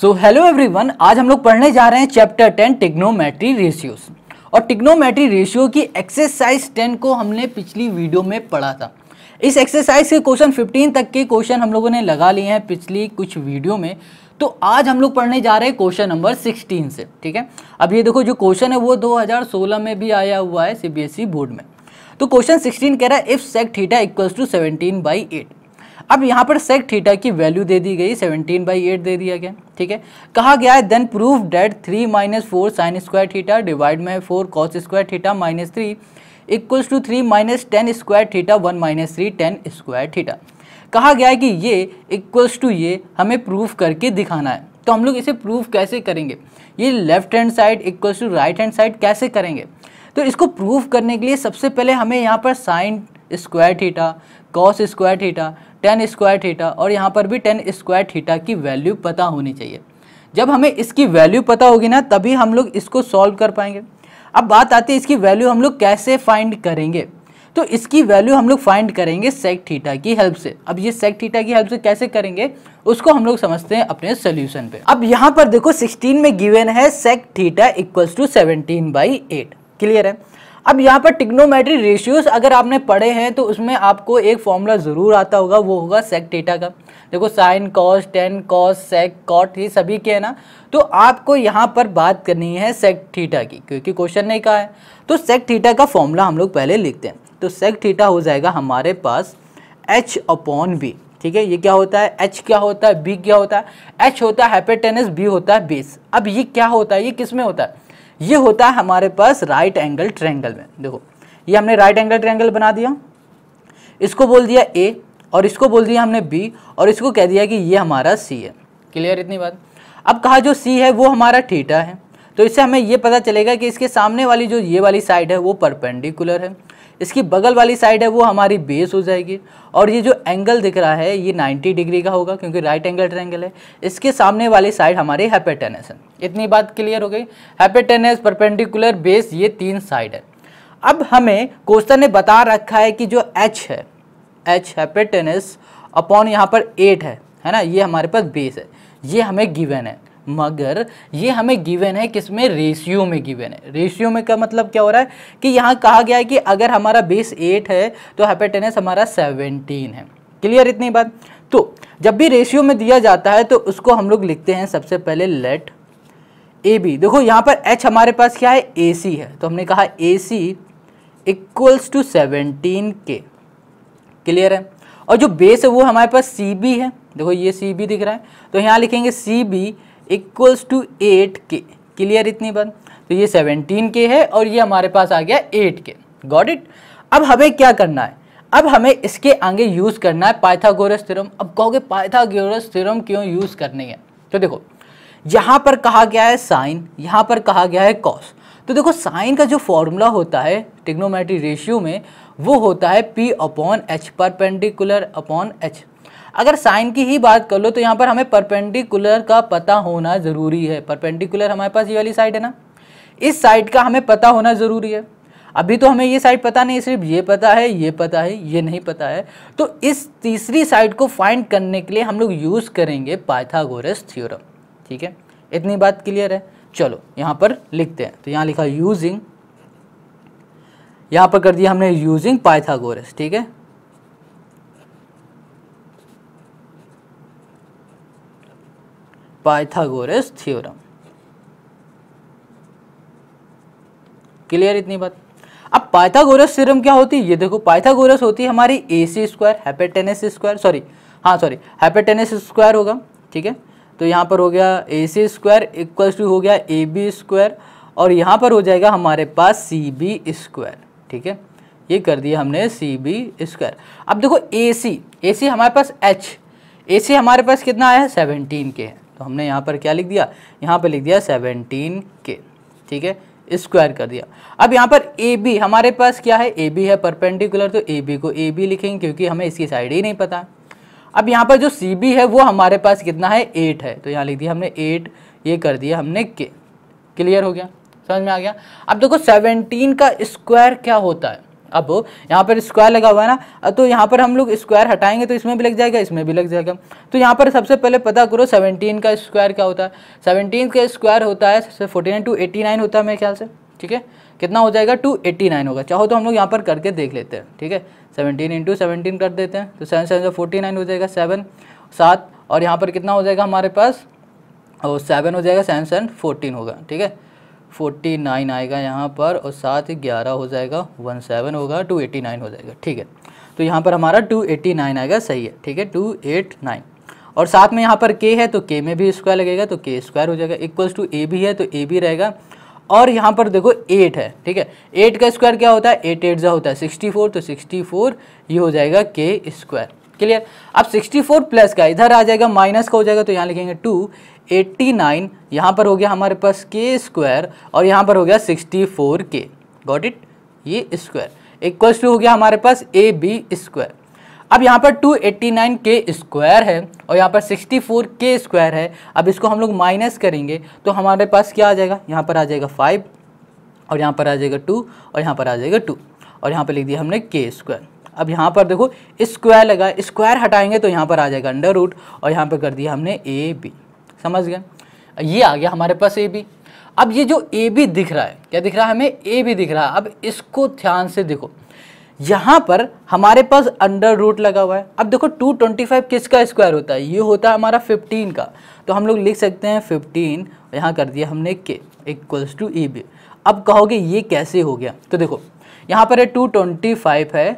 so hello everyone आज हम लोग पढ़ने जा रहे हैं चैप्टर टेन टिग्नोमेट्री रेशियोज और टिग्नोमेट्री रेशियो की एक्सरसाइज टेन को हमने पिछली वीडियो में पढ़ा था इस एक्सरसाइज के क्वेश्चन फिफ्टीन तक के क्वेश्चन हम लोगों ने लगा लिए हैं पिछली कुछ वीडियो में तो आज हम लोग पढ़ने जा रहे हैं क्वेश्चन नंबर सिक्सटीन से ठीक है अब ये देखो जो क्वेश्चन है वो दो में भी आया हुआ है सी बोर्ड e में तो क्वेश्चन सिक्सटीन कह रहा है if sec theta equals to seventeen by eight अब यहाँ पर सेक थीटा की वैल्यू दे दी गई 17 बाई एट दे दिया गया ठीक है कहा गया है then proof that three minus four sine square theta divide में four cos square theta minus three equals to three minus tan square theta one minus three tan square theta कहा गया है कि ये इक्वल्स टू ये हमें proof करके दिखाना है तो हम लोग इसे प्रूफ कैसे करेंगे ये left hand side equals to right hand side कैसे करेंगे तो इसको प्रूफ करने के लिए सबसे पहले हमें यहाँ पर sine square theta cos square theta tan square theta और यहाँ पर भी टेन स्क्वायर थीटा की वैल्यू पता होनी चाहिए जब हमें इसकी वैल्यू पता होगी ना तभी हम लोग इसको सॉल्व कर पाएंगे अब बात आती है इसकी वैल्यू हम लोग कैसे फाइंड करेंगे तो इसकी वैल्यू हम लोग फाइंड करेंगे सेक थीटा की हेल्प से अब ये सेक थीटा की हेल्प से कैसे करेंगे उसको हम लोग समझते हैं अपने सोल्यूशन पे अब यहाँ पर देखो 16 में गिवन है sec theta equals to 17 by eight clear है अब यहाँ पर टिग्नोमेट्री रेशियोज अगर आपने पढ़े हैं तो उसमें आपको एक फॉर्मूला ज़रूर आता होगा वो होगा सेक डेटा का देखो sine cos tan cos sec cot ये सभी के है ना तो आपको यहाँ पर बात करनी है सेक थीटा की क्योंकि क्वेश्चन नहीं कहा है तो सेक थीटा का फॉर्मूला हम लोग पहले लिखते हैं तो सेक थीटा हो जाएगा हमारे पास एच अपॉन बी ठीक है ये क्या होता है एच क्या होता है बी क्या होता है एच होता है हाइपेटेनस बी होता है बेस अब ये क्या होता है ये किस में होता है ये होता है हमारे पास राइट एंगल ट्रैंगल में देखो ये हमने राइट एंगल ट्रैंगल बना दिया इसको बोल दिया ए और इसको बोल दिया हमने बी और इसको कह दिया कि ये हमारा सी है क्लियर इतनी बात अब कहा जो सी है वो हमारा ठीठा है तो इससे हमें ये पता चलेगा कि इसके सामने वाली जो ये वाली साइड है वो परपेंडिकुलर है इसकी बगल वाली साइड है वो हमारी बेस हो जाएगी और ये जो एंगल दिख रहा है ये 90 डिग्री का होगा क्योंकि राइट एंगल ट्रैंगल है इसके सामने वाली साइड हमारी हैपेटेनस है इतनी बात क्लियर हो गई हैपेटेनस परपेंडिकुलर बेस ये तीन साइड है अब हमें क्वेश्चन ने बता रखा है कि जो एच है एच हैपेटेनस अपॉन यहाँ पर एट है है ना ये हमारे पास बेस है ये हमें गिवन है मगर ये हमें गिवन है किसमें रेशियो में गिवन है रेशियो में का मतलब क्या हो रहा है कि यहाँ कहा गया है कि अगर हमारा बेस एट है तो हेपेटेनस हमारा सेवनटीन है क्लियर इतनी बात तो जब भी रेशियो में दिया जाता है तो उसको हम लोग लिखते हैं सबसे पहले लेट ए बी देखो यहाँ पर एच हमारे पास क्या है ए सी है तो हमने कहा A C equals to seventeen के क्लियर है और जो बेस है वो हमारे पास सी बी है देखो ये सी बी दिख रहा है तो यहाँ लिखेंगे C B equals to eight के क्लियर इतनी बात तो ये सेवनटीन के है और ये हमारे पास आ गया एट के गॉड इट अब हमें क्या करना है अब हमें इसके आगे यूज़ करना है पाइथागोरस थ्योरम अब कहोगे पाइथागोरस थ्योरम क्यों यूज़ करनी है तो देखो यहाँ पर कहा गया है साइन यहाँ पर कहा गया है कॉस तो देखो साइन का जो फॉर्मूला होता है टिग्नोमेट्री रेशियो में वो होता है पी अपॉन एच पर पेंडिकुलर अपॉन एच अगर साइन की ही बात कर लो तो यहाँ पर हमें परपेंडिकुलर का पता होना ज़रूरी है परपेंडिकुलर हमारे पास ये वाली साइड है ना इस साइड का हमें पता होना ज़रूरी है अभी तो हमें ये साइड पता नहीं सिर्फ ये पता है ये पता है ये नहीं पता है तो इस तीसरी साइड को फाइंड करने के लिए हम लोग यूज़ करेंगे पाइथागोरस थ्योरम ठीक है इतनी बात क्लियर है चलो यहाँ पर लिखते हैं तो यहाँ लिखा यूजिंग यहाँ पर कर दिया हमने यूजिंग पाइथागोरस ठीक है पाइथागोरस थ्योरम क्लियर इतनी बात अब पाइथागोरस थ्योरम क्या होती है ये देखो पाइथागोरस होती है हमारी A C square hypotenuse square sorry हाँ सॉरी हैपेटेनिस स्क्वायर होगा ठीक है तो यहाँ पर हो गया A C square equal to हो गया ए बी स्क्वायर और यहाँ पर हो जाएगा हमारे पास सी बी स्क्वायर ठीक है ये कर दिया हमने सी बी स्क्वायर अब देखो ए सी ए सी हमारे पास एच ए सी हमारे पास कितना आया है सेवनटीन के है तो हमने यहाँ पर क्या लिख दिया यहाँ पर लिख दिया सेवनटीन के ठीक है स्क्वायर कर दिया अब यहाँ पर ए बी हमारे पास क्या है ए बी है परपेंडिकुलर तो ए बी को ए बी लिखेंगे क्योंकि हमें इसकी साइड ही नहीं पता अब यहाँ पर जो सी बी है वो हमारे पास कितना है एट है तो यहाँ लिख दिया हमने एट ये कर दिया हमने के क्लियर हो गया समझ में आ गया अब देखो सेवनटीन का स्क्वायर क्या होता है अब यहाँ पर स्क्वायर लगा हुआ है ना तो यहाँ पर हम लोग स्क्वायर हटाएंगे तो इसमें भी लग जाएगा इसमें भी लग जाएगा तो यहाँ पर सबसे पहले पता करो सेवनटीन का स्क्वायर क्या होता है सेवनटीन का स्क्वायर होता है forty nine two eighty nine होता है मेरे ख्याल से ठीक है कितना हो जाएगा टू एटी नाइन होगा चाहो तो हम लोग यहाँ पर करके देख लेते हैं ठीक है सेवनटीन इंटू सेवनटीन कर देते हैं तो सेवन सेवन फोर्टी नाइन हो जाएगा सेवन सात और यहाँ पर कितना हो जाएगा हमारे पास और सेवन हो जाएगा सेवन सेवन फोर्टीन होगा ठीक है फोर्टी नाइन आएगा यहाँ पर और साथ ग्यारह हो जाएगा वन सेवन होगा टू एटी नाइन हो जाएगा ठीक है तो यहाँ पर हमारा टू एटी नाइन आएगा सही है ठीक है टू एट नाइन और साथ में यहाँ पर के है तो के में भी स्क्वायर लगेगा तो के स्क्वायर हो जाएगा इक्वल्स टू ए भी है तो ए भी रहेगा और यहाँ पर देखो एट है ठीक है एट का स्क्वायर क्या होता है एट एट जहाँ होता है सिक्सटी फोर तो सिक्सटी फोर ये हो जाएगा के स्क्वायर क्लियर अब 64 प्लस का इधर आ जाएगा माइनस का हो जाएगा तो यहाँ लिखेंगे टू एट्टी नाइन यहाँ पर हो गया हमारे पास के स्क्वायर और यहाँ पर हो गया सिक्सटी फोर के गॉट इट ये स्क्वायर इक्वल्स टू हो गया हमारे पास ए बी स्क्वायर अब यहाँ पर टू एट्टी नाइन के स्क्वायर है और यहाँ पर सिक्सटी फोर के स्क्वायर है अब इसको हम लोग माइनस करेंगे तो हमारे पास क्या आ जाएगा यहाँ पर आ जाएगा फाइव और यहाँ पर आ जाएगा टू और यहाँ पर आ जाएगा टू और यहाँ पर लिख दिया हमने के स्क्वायर अब यहाँ पर देखो स्क्वायर लगा स्क्वायर हटाएंगे तो यहाँ पर आ जाएगा अंडर रूट और यहाँ पर कर दिया हमने ए बी समझ गए ये आ गया हमारे पास ए बी अब ये जो ए बी दिख रहा है क्या दिख रहा है हमें ए बी दिख रहा है अब इसको ध्यान से देखो यहाँ पर हमारे पास अंडर रूट लगा हुआ है अब देखो 225 किसका स्क्वायर होता है ये होता है हमारा 15 का तो हम लोग लिख सकते हैं 15 यहाँ कर दिया हमने के इक्वल्स टू ए बी अब कहोगे ये कैसे हो गया तो देखो यहाँ पर है 225 है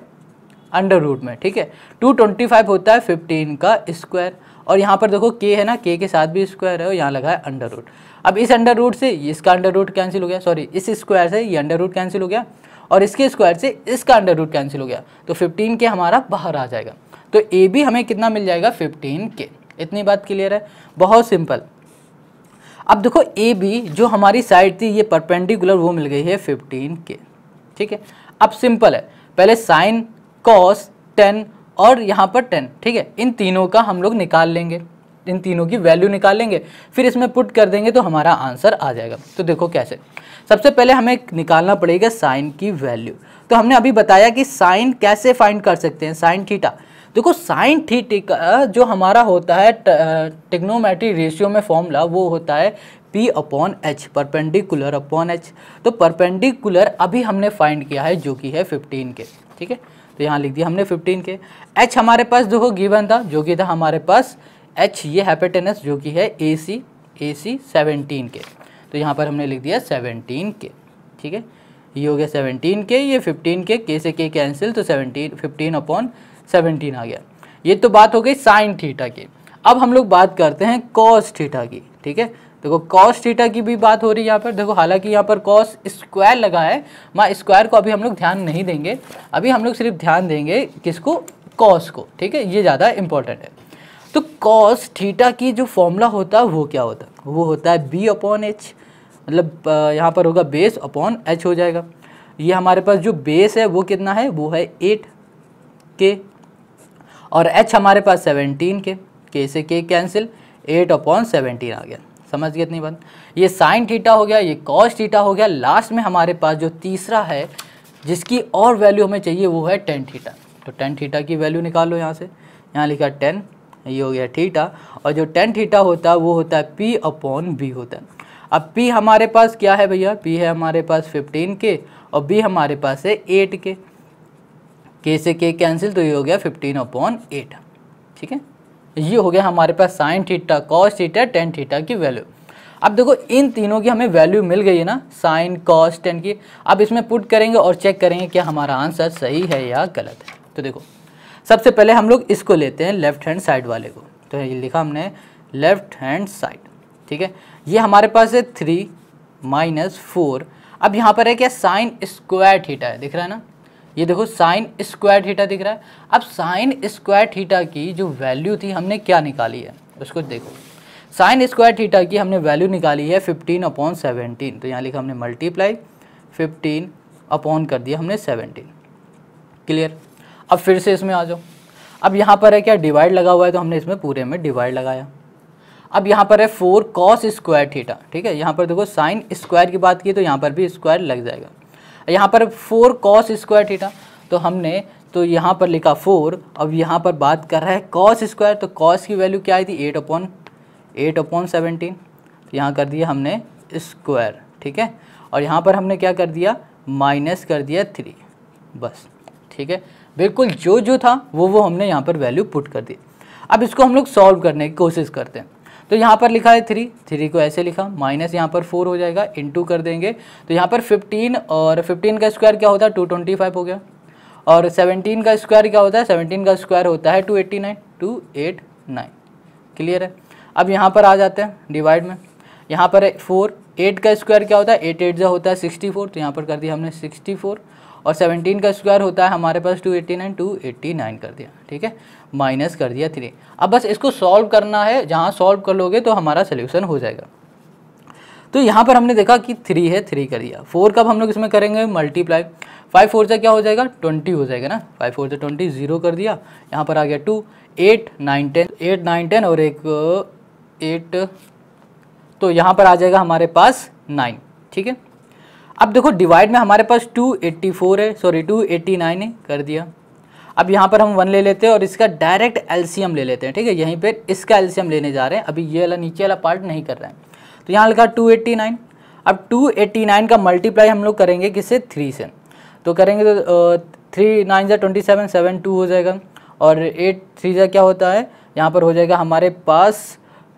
अंडर रूट में ठीक है 225 होता है 15 का स्क्वायर और यहाँ पर देखो के है ना के के साथ भी स्क्वायर है और यहाँ लगा है अंडर रूट अब इस अंडर रूट से इसका अंडर रूट कैंसिल हो गया सॉरी इस स्क्वायर से ये अंडर रूट कैंसिल हो गया और इसके स्क्वायर से इसका अंडर रूट कैंसिल हो गया तो फिफ्टीन के हमारा बाहर आ जाएगा तो ए बी हमें कितना मिल जाएगा फिफ्टीन के इतनी बात क्लियर है बहुत सिंपल अब देखो ए बी जो हमारी साइड थी ये परपेंडिकुलर वो मिल गई है फिफ्टीन के ठीक है अब सिंपल है पहले साइन कॉस टेन और यहाँ पर टेन ठीक है इन तीनों का हम लोग निकाल लेंगे इन तीनों की वैल्यू निकालेंगे फिर इसमें पुट कर देंगे तो हमारा आंसर आ जाएगा तो देखो कैसे सबसे पहले हमें निकालना पड़ेगा साइन की वैल्यू तो हमने अभी बताया कि साइन कैसे फाइंड कर सकते हैं साइन थीटा देखो साइन थीटा जो हमारा होता है टेक्नोमेट्री रेशियो में फॉर्मूला वो होता है P upon H perpendicular upon H तो परपेंडिकुलर अभी हमने फाइंड किया है जो कि है 15 के ठीक है तो यहाँ लिख दिया हमने 15 के एच हमारे पास देखो गिवन था जो कि था हमारे पास एच ये हैपेटेनस जो कि है A C A C seventeen के तो यहाँ पर हमने लिख दिया सेवनटीन के ठीक है ये हो गया सेवनटीन के ये फिफ्टीन के के से के कैंसिल तो सेवनटीन फिफ्टीन अपॉन सेवनटीन आ गया ये तो बात हो गई साइन थीटा की अब हम लोग बात करते हैं कॉस थीटा की ठीक है देखो कॉस थीटा की भी बात हो रही है यहाँ पर देखो हालांकि यहाँ पर कॉस स्क्वायर लगा है माँ स्क्वायर को अभी हम लोग ध्यान नहीं देंगे अभी हम लोग सिर्फ ध्यान देंगे किसको कॉस को ठीक है ये ज़्यादा इंपॉर्टेंट है तो कॉस थीटा की जो फॉर्मूला होता है वो क्या होता है वो होता है बी अपॉन एच मतलब यहाँ पर होगा बेस अपॉन एच हो जाएगा ये हमारे पास जो बेस है वो कितना है वो है एट के और एच हमारे पास सेवनटीन के के से के कैंसिल एट अपॉन सेवनटीन आ गया समझ गए इतनी बात ये साइन थीटा हो गया ये कॉस थीटा हो गया लास्ट में हमारे पास जो तीसरा है जिसकी और वैल्यू हमें चाहिए वो है टेन थीटा तो टेन थीटा की वैल्यू निकाल लो यहाँ से यहाँ लिखा टेन ये हो गया थीटा और जो टेन थीटा होता है वो होता है पी अपॉन बी होता है अब पी हमारे पास क्या है भैया पी है हमारे पास फिफ्टीन के और बी हमारे पास है एट के के से के कैंसिल तो ये हो गया फिफ्टीन अपॉन एट ठीक है ये हो गया हमारे पास sine theta cos theta tan theta की वैल्यू अब देखो इन तीनों की हमें वैल्यू मिल गई है ना साइन कॉस टेन की अब इसमें पुट करेंगे और चेक करेंगे क्या हमारा आंसर सही है या गलत है तो देखो सबसे पहले हम लोग इसको लेते हैं लेफ्ट हैंड साइड वाले को तो ये लिखा हमने लेफ्ट हैंड साइड ठीक है ये हमारे पास है थ्री माइनस फोर अब यहाँ पर है क्या साइन स्क्वायर थीटा है दिख रहा है ना ये देखो साइन स्क्वायर थीटा दिख रहा है अब साइन स्क्वायर थीटा की जो वैल्यू थी हमने क्या निकाली है उसको देखो साइन स्क्वायर थीटा की हमने वैल्यू निकाली है फिफ्टीन अपॉन सेवनटीन तो यहाँ लिखा हमने मल्टीप्लाई फिफ्टीन अपॉन कर दिया हमने सेवनटीन क्लियर अब फिर से इसमें आ जाओ अब यहाँ पर है क्या डिवाइड लगा हुआ है तो हमने इसमें पूरे में डिवाइड लगाया अब यहाँ पर है फोर कॉस स्क्वायर थीटा ठीक है यहाँ पर देखो साइन स्क्वायर की बात की तो यहाँ पर भी स्क्वायर लग जाएगा यहाँ पर फोर कॉस स्क्वायर थीटा तो हमने तो यहाँ पर लिखा फोर अब यहाँ पर बात कर रहा है कॉस स्क्वायर तो कॉस की वैल्यू क्या आई थी eight upon eight upon seventeen यहाँ कर दिया हमने स्क्वायर ठीक है और यहाँ पर हमने क्या कर दिया माइनस कर दिया थ्री बस ठीक है बिल्कुल जो जो था वो वो हमने यहाँ पर वैल्यू पुट कर दी अब इसको हम लोग सॉल्व करने की कोशिश करते हैं तो यहाँ पर लिखा है थ्री थ्री को ऐसे लिखा माइनस यहाँ पर फोर हो जाएगा इन कर देंगे तो यहाँ पर फिफ्टीन और फिफ्टीन का स्क्वायर क्या होता है टू ट्वेंटी फाइव हो गया और सेवनटीन का स्क्वायर क्या होता है सेवनटीन का स्क्वायर होता है two eighty nine two eight nine clear है अब यहाँ पर आ जाते हैं डिवाइड में यहाँ पर फोर एट का स्क्वायर क्या होता है एट एट जो होता है सिक्सटी फोर तो यहाँ पर कर दिया हमने सिक्सटी फोर और सेवनटीन का स्क्वायर होता है हमारे पास two eighty nine two eighty nine कर दिया ठीक है माइनस कर दिया थ्री अब बस इसको सॉल्व करना है जहाँ सॉल्व कर लोगे तो हमारा सोल्यूशन हो जाएगा तो यहाँ पर हमने देखा कि थ्री है थ्री कर दिया फोर कब हम लोग इसमें करेंगे मल्टीप्लाई फाइव फोर से क्या हो जाएगा ट्वेंटी हो जाएगा ना फाइव फोर से ट्वेंटी जीरो कर दिया यहाँ पर आ गया two eight nine ten eight nine ten और एक एट तो यहाँ पर आ जाएगा हमारे पास नाइन ठीक है अब देखो डिवाइड में हमारे पास 284 है सॉरी 289 है कर दिया अब यहाँ पर हम वन ले लेते हैं और इसका डायरेक्ट एलसीएम ले लेते हैं ठीक है यहीं पर इसका एलसीएम लेने जा रहे हैं अभी ये वाला नीचे वाला पार्ट नहीं कर रहे हैं तो यहाँ लिखा 289 अब 289 का मल्टीप्लाई हम लोग करेंगे किससे थ्री से तो करेंगे तो थ्री नाइन जै ट्वेंटी सेवन सेवन टू हो जाएगा और एट थ्री ज़ा क्या होता है यहाँ पर हो जाएगा हमारे पास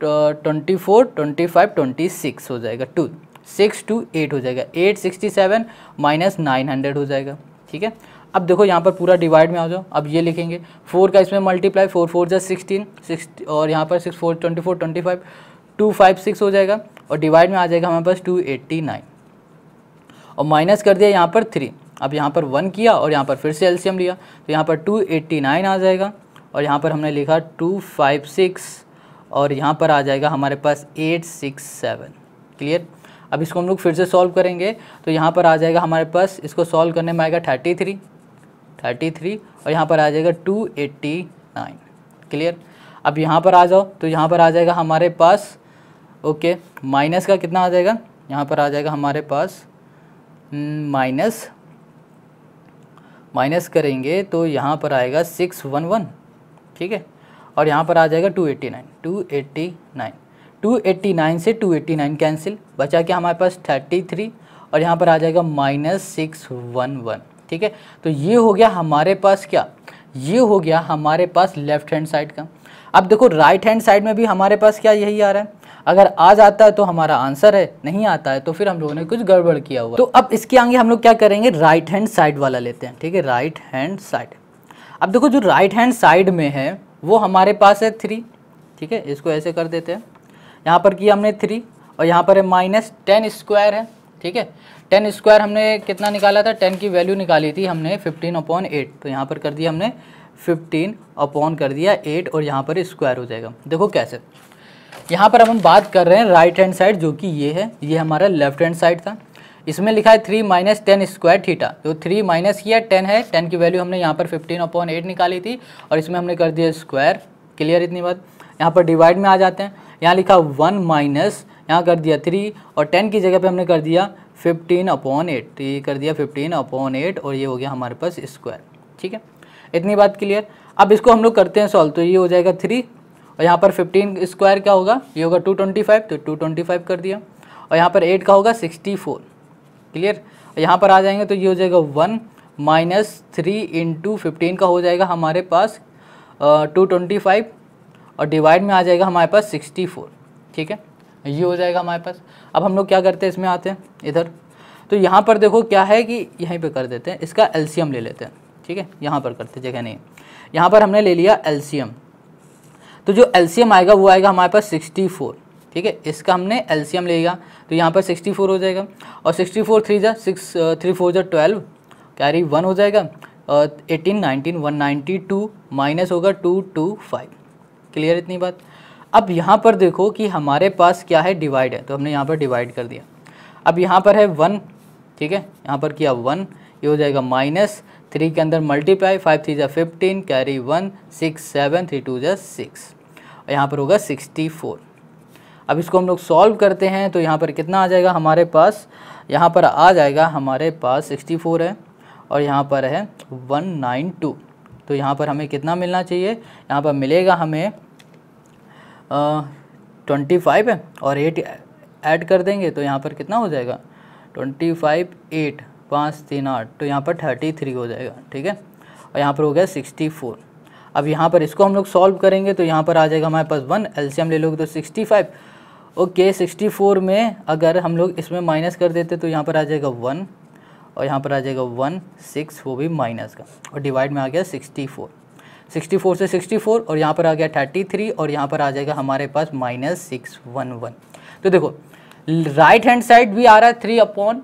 twenty four twenty five twenty six हो जाएगा टू सिक्स टू एट हो जाएगा eight sixty seven minus nine hundred हो जाएगा ठीक है अब देखो यहाँ पर पूरा डिवाइड में आ जाओ अब ये लिखेंगे फोर का इसमें मल्टीप्लाई फोर फोर जै सिक्सटीन सिक्स और यहाँ पर six four twenty four twenty five two five six हो जाएगा और डिवाइड में आ जाएगा हमारे पास टू एट्टी नाइन और माइनस कर दिया यहाँ पर थ्री अब यहाँ पर वन किया और यहाँ पर फिर से एल्शियम लिया तो यहाँ पर टू एट्टी नाइन आ जाएगा और यहाँ पर हमने लिखा टू फाइव सिक्स और यहाँ पर आ जाएगा हमारे पास एट सिक्स सेवन क्लियर अब इसको हम लोग फिर से सॉल्व करेंगे तो यहाँ पर आ जाएगा हमारे पास इसको सॉल्व करने में आएगा थर्टी थ्री थर्टी थ्री और यहाँ पर आ जाएगा टू एट्टी नाइन क्लियर अब यहाँ पर आ जाओ तो यहाँ पर आ जाएगा हमारे पास ओके माइनस का कितना आ जाएगा यहाँ पर आ जाएगा हमारे पास माइनस हम्म, माइनस करेंगे तो यहाँ पर आएगा सिक्स वन वन ठीक है और यहाँ पर आ जाएगा two eighty nine two eighty nine 289 से 289 कैंसिल बचा क्या हमारे पास 33 और यहाँ पर आ जाएगा माइनस सिक्स वन वन ठीक है तो ये हो गया हमारे पास क्या ये हो गया हमारे पास लेफ्ट हैंड साइड का अब देखो राइट हैंड साइड में भी हमारे पास क्या यही आ रहा है अगर आ जाता है तो हमारा आंसर है नहीं आता है तो फिर हम लोगों ने कुछ गड़बड़ किया हुआ तो अब इसके आगे हम लोग क्या करेंगे राइट हैंड साइड वाला लेते हैं ठीक है राइट हैंड साइड अब देखो जो राइट हैंड साइड में है वो हमारे पास है थ्री ठीक है इसको ऐसे कर देते हैं यहाँ पर किया हमने थ्री और यहाँ पर है माइनस टेन स्क्वायर है ठीक है टेन स्क्वायर हमने कितना निकाला था टेन की वैल्यू निकाली थी हमने फिफ्टीन अपॉन एट तो यहाँ पर कर दिया हमने फिफ्टीन अपॉन कर दिया एट और यहाँ पर स्क्वायर हो जाएगा देखो कैसे यहाँ पर हम बात कर रहे हैं राइट हैंड साइड जो कि ये है ये हमारा लेफ्ट हैंड साइड था इसमें लिखा है three minus tan square theta तो थ्री माइनस किया टेन है टेन की वैल्यू हमने यहाँ पर फिफ्टीन अपॉन एट निकाली थी और इसमें हमने कर दिया स्क्वायर क्लियर इतनी बात यहाँ पर डिवाइड में आ जाते हैं यहाँ लिखा वन माइनस यहाँ कर दिया थ्री और टेन की जगह पे हमने कर दिया फिफ्टीन अपॉन एट तो ये कर दिया फिफ्टीन अपॉन एट और ये हो गया हमारे पास स्क्वायर ठीक है इतनी बात क्लियर अब इसको हम लोग करते हैं सॉल्व तो ये हो जाएगा थ्री और यहाँ पर फिफ्टीन स्क्वायर क्या होगा ये होगा टू ट्वेंटी फाइव तो टू ट्वेंटी फाइव कर दिया और यहाँ पर एट का होगा सिक्सटी फोर क्लियर और यहाँ पर आ जाएंगे तो ये हो जाएगा one minus three into fifteen का हो जाएगा हमारे पास टू ट्वेंटी फाइव और डिवाइड में आ जाएगा हमारे पास सिक्सटी फोर ठीक है ये हो जाएगा हमारे पास अब हम लोग क्या करते हैं इसमें आते हैं इधर तो यहाँ पर देखो क्या है कि यहीं पे कर देते हैं इसका एल्शियम ले लेते हैं ठीक है यहाँ पर करते जगह नहीं यहाँ पर हमने ले लिया एल्शियम तो जो एल्शियम आएगा वो आएगा हमारे पास सिक्सटी फोर ठीक है इसका हमने एल्शियम लेगा तो यहाँ पर सिक्सटी फोर हो जाएगा और सिक्सटी फोर थ्री जा सिक्स थ्री फोर जा ट्वेल्व कैरी वन हो जाएगा eighteen nineteen one ninety two minus होगा टू टू फाइव क्लियर इतनी बात अब यहाँ पर देखो कि हमारे पास क्या है डिवाइड है तो हमने यहाँ पर डिवाइड कर दिया अब यहाँ पर है वन ठीक है यहाँ पर किया वन ये हो जाएगा माइनस थ्री के अंदर मल्टीप्लाई फाइव थ्री जै fifteen carry one six seven three two जै सिक्स और यहाँ पर होगा सिक्सटी फोर अब इसको हम लोग सॉल्व करते हैं तो यहाँ पर कितना आ जाएगा हमारे पास यहाँ पर आ जाएगा हमारे पास सिक्सटी फोर है और यहाँ पर है वन नाइन टू तो यहाँ पर हमें कितना मिलना चाहिए यहाँ पर मिलेगा हमें ट्वेंटी फाइव है और एट ऐड कर देंगे तो यहाँ पर कितना हो जाएगा ट्वेंटी फाइव एट पाँच तीन आठ तो यहाँ पर थर्टी थ्री हो जाएगा ठीक है और यहाँ पर हो गया सिक्सटी फोर अब यहाँ पर इसको हम लोग सॉल्व करेंगे तो यहाँ पर आ जाएगा हमारे पास वन एलसीएम ले लोगे तो sixty five okay sixty four में अगर हम लोग इसमें माइनस कर देते तो यहाँ पर आ जाएगा वन और यहाँ पर आ जाएगा वन सिक्स वो भी माइनस का और डिवाइड में आ गया सिक्सटी फोर 64 से 64 और यहाँ पर आ गया 33 और यहाँ पर आ जाएगा हमारे पास माइनस सिक्स वन वन तो देखो राइट हैंड साइड भी आ रहा है three upon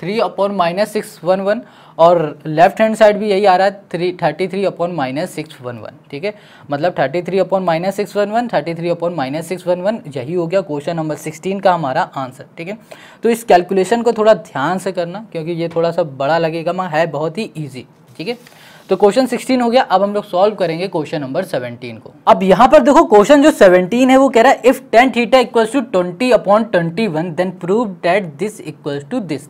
three upon minus six one one और लेफ्ट हैंड साइड भी यही आ रहा है three thirty three upon minus six one one ठीक है मतलब thirty three upon minus six one one thirty three upon minus six one one यही हो गया क्वेश्चन नंबर सिक्सटीन का हमारा आंसर ठीक है तो इस कैलकुलेशन को थोड़ा ध्यान से करना क्योंकि ये थोड़ा सा बड़ा लगेगा मैं है बहुत ही ईजी ठीक है तो क्वेश्चन 16 हो गया अब हम लोग सॉल्व करेंगे क्वेश्चन नंबर 17 को अब यहाँ पर देखो क्वेश्चन जो 17 है वो कह रहा है if tan theta equals to twenty upon twenty one then prove that this equals to this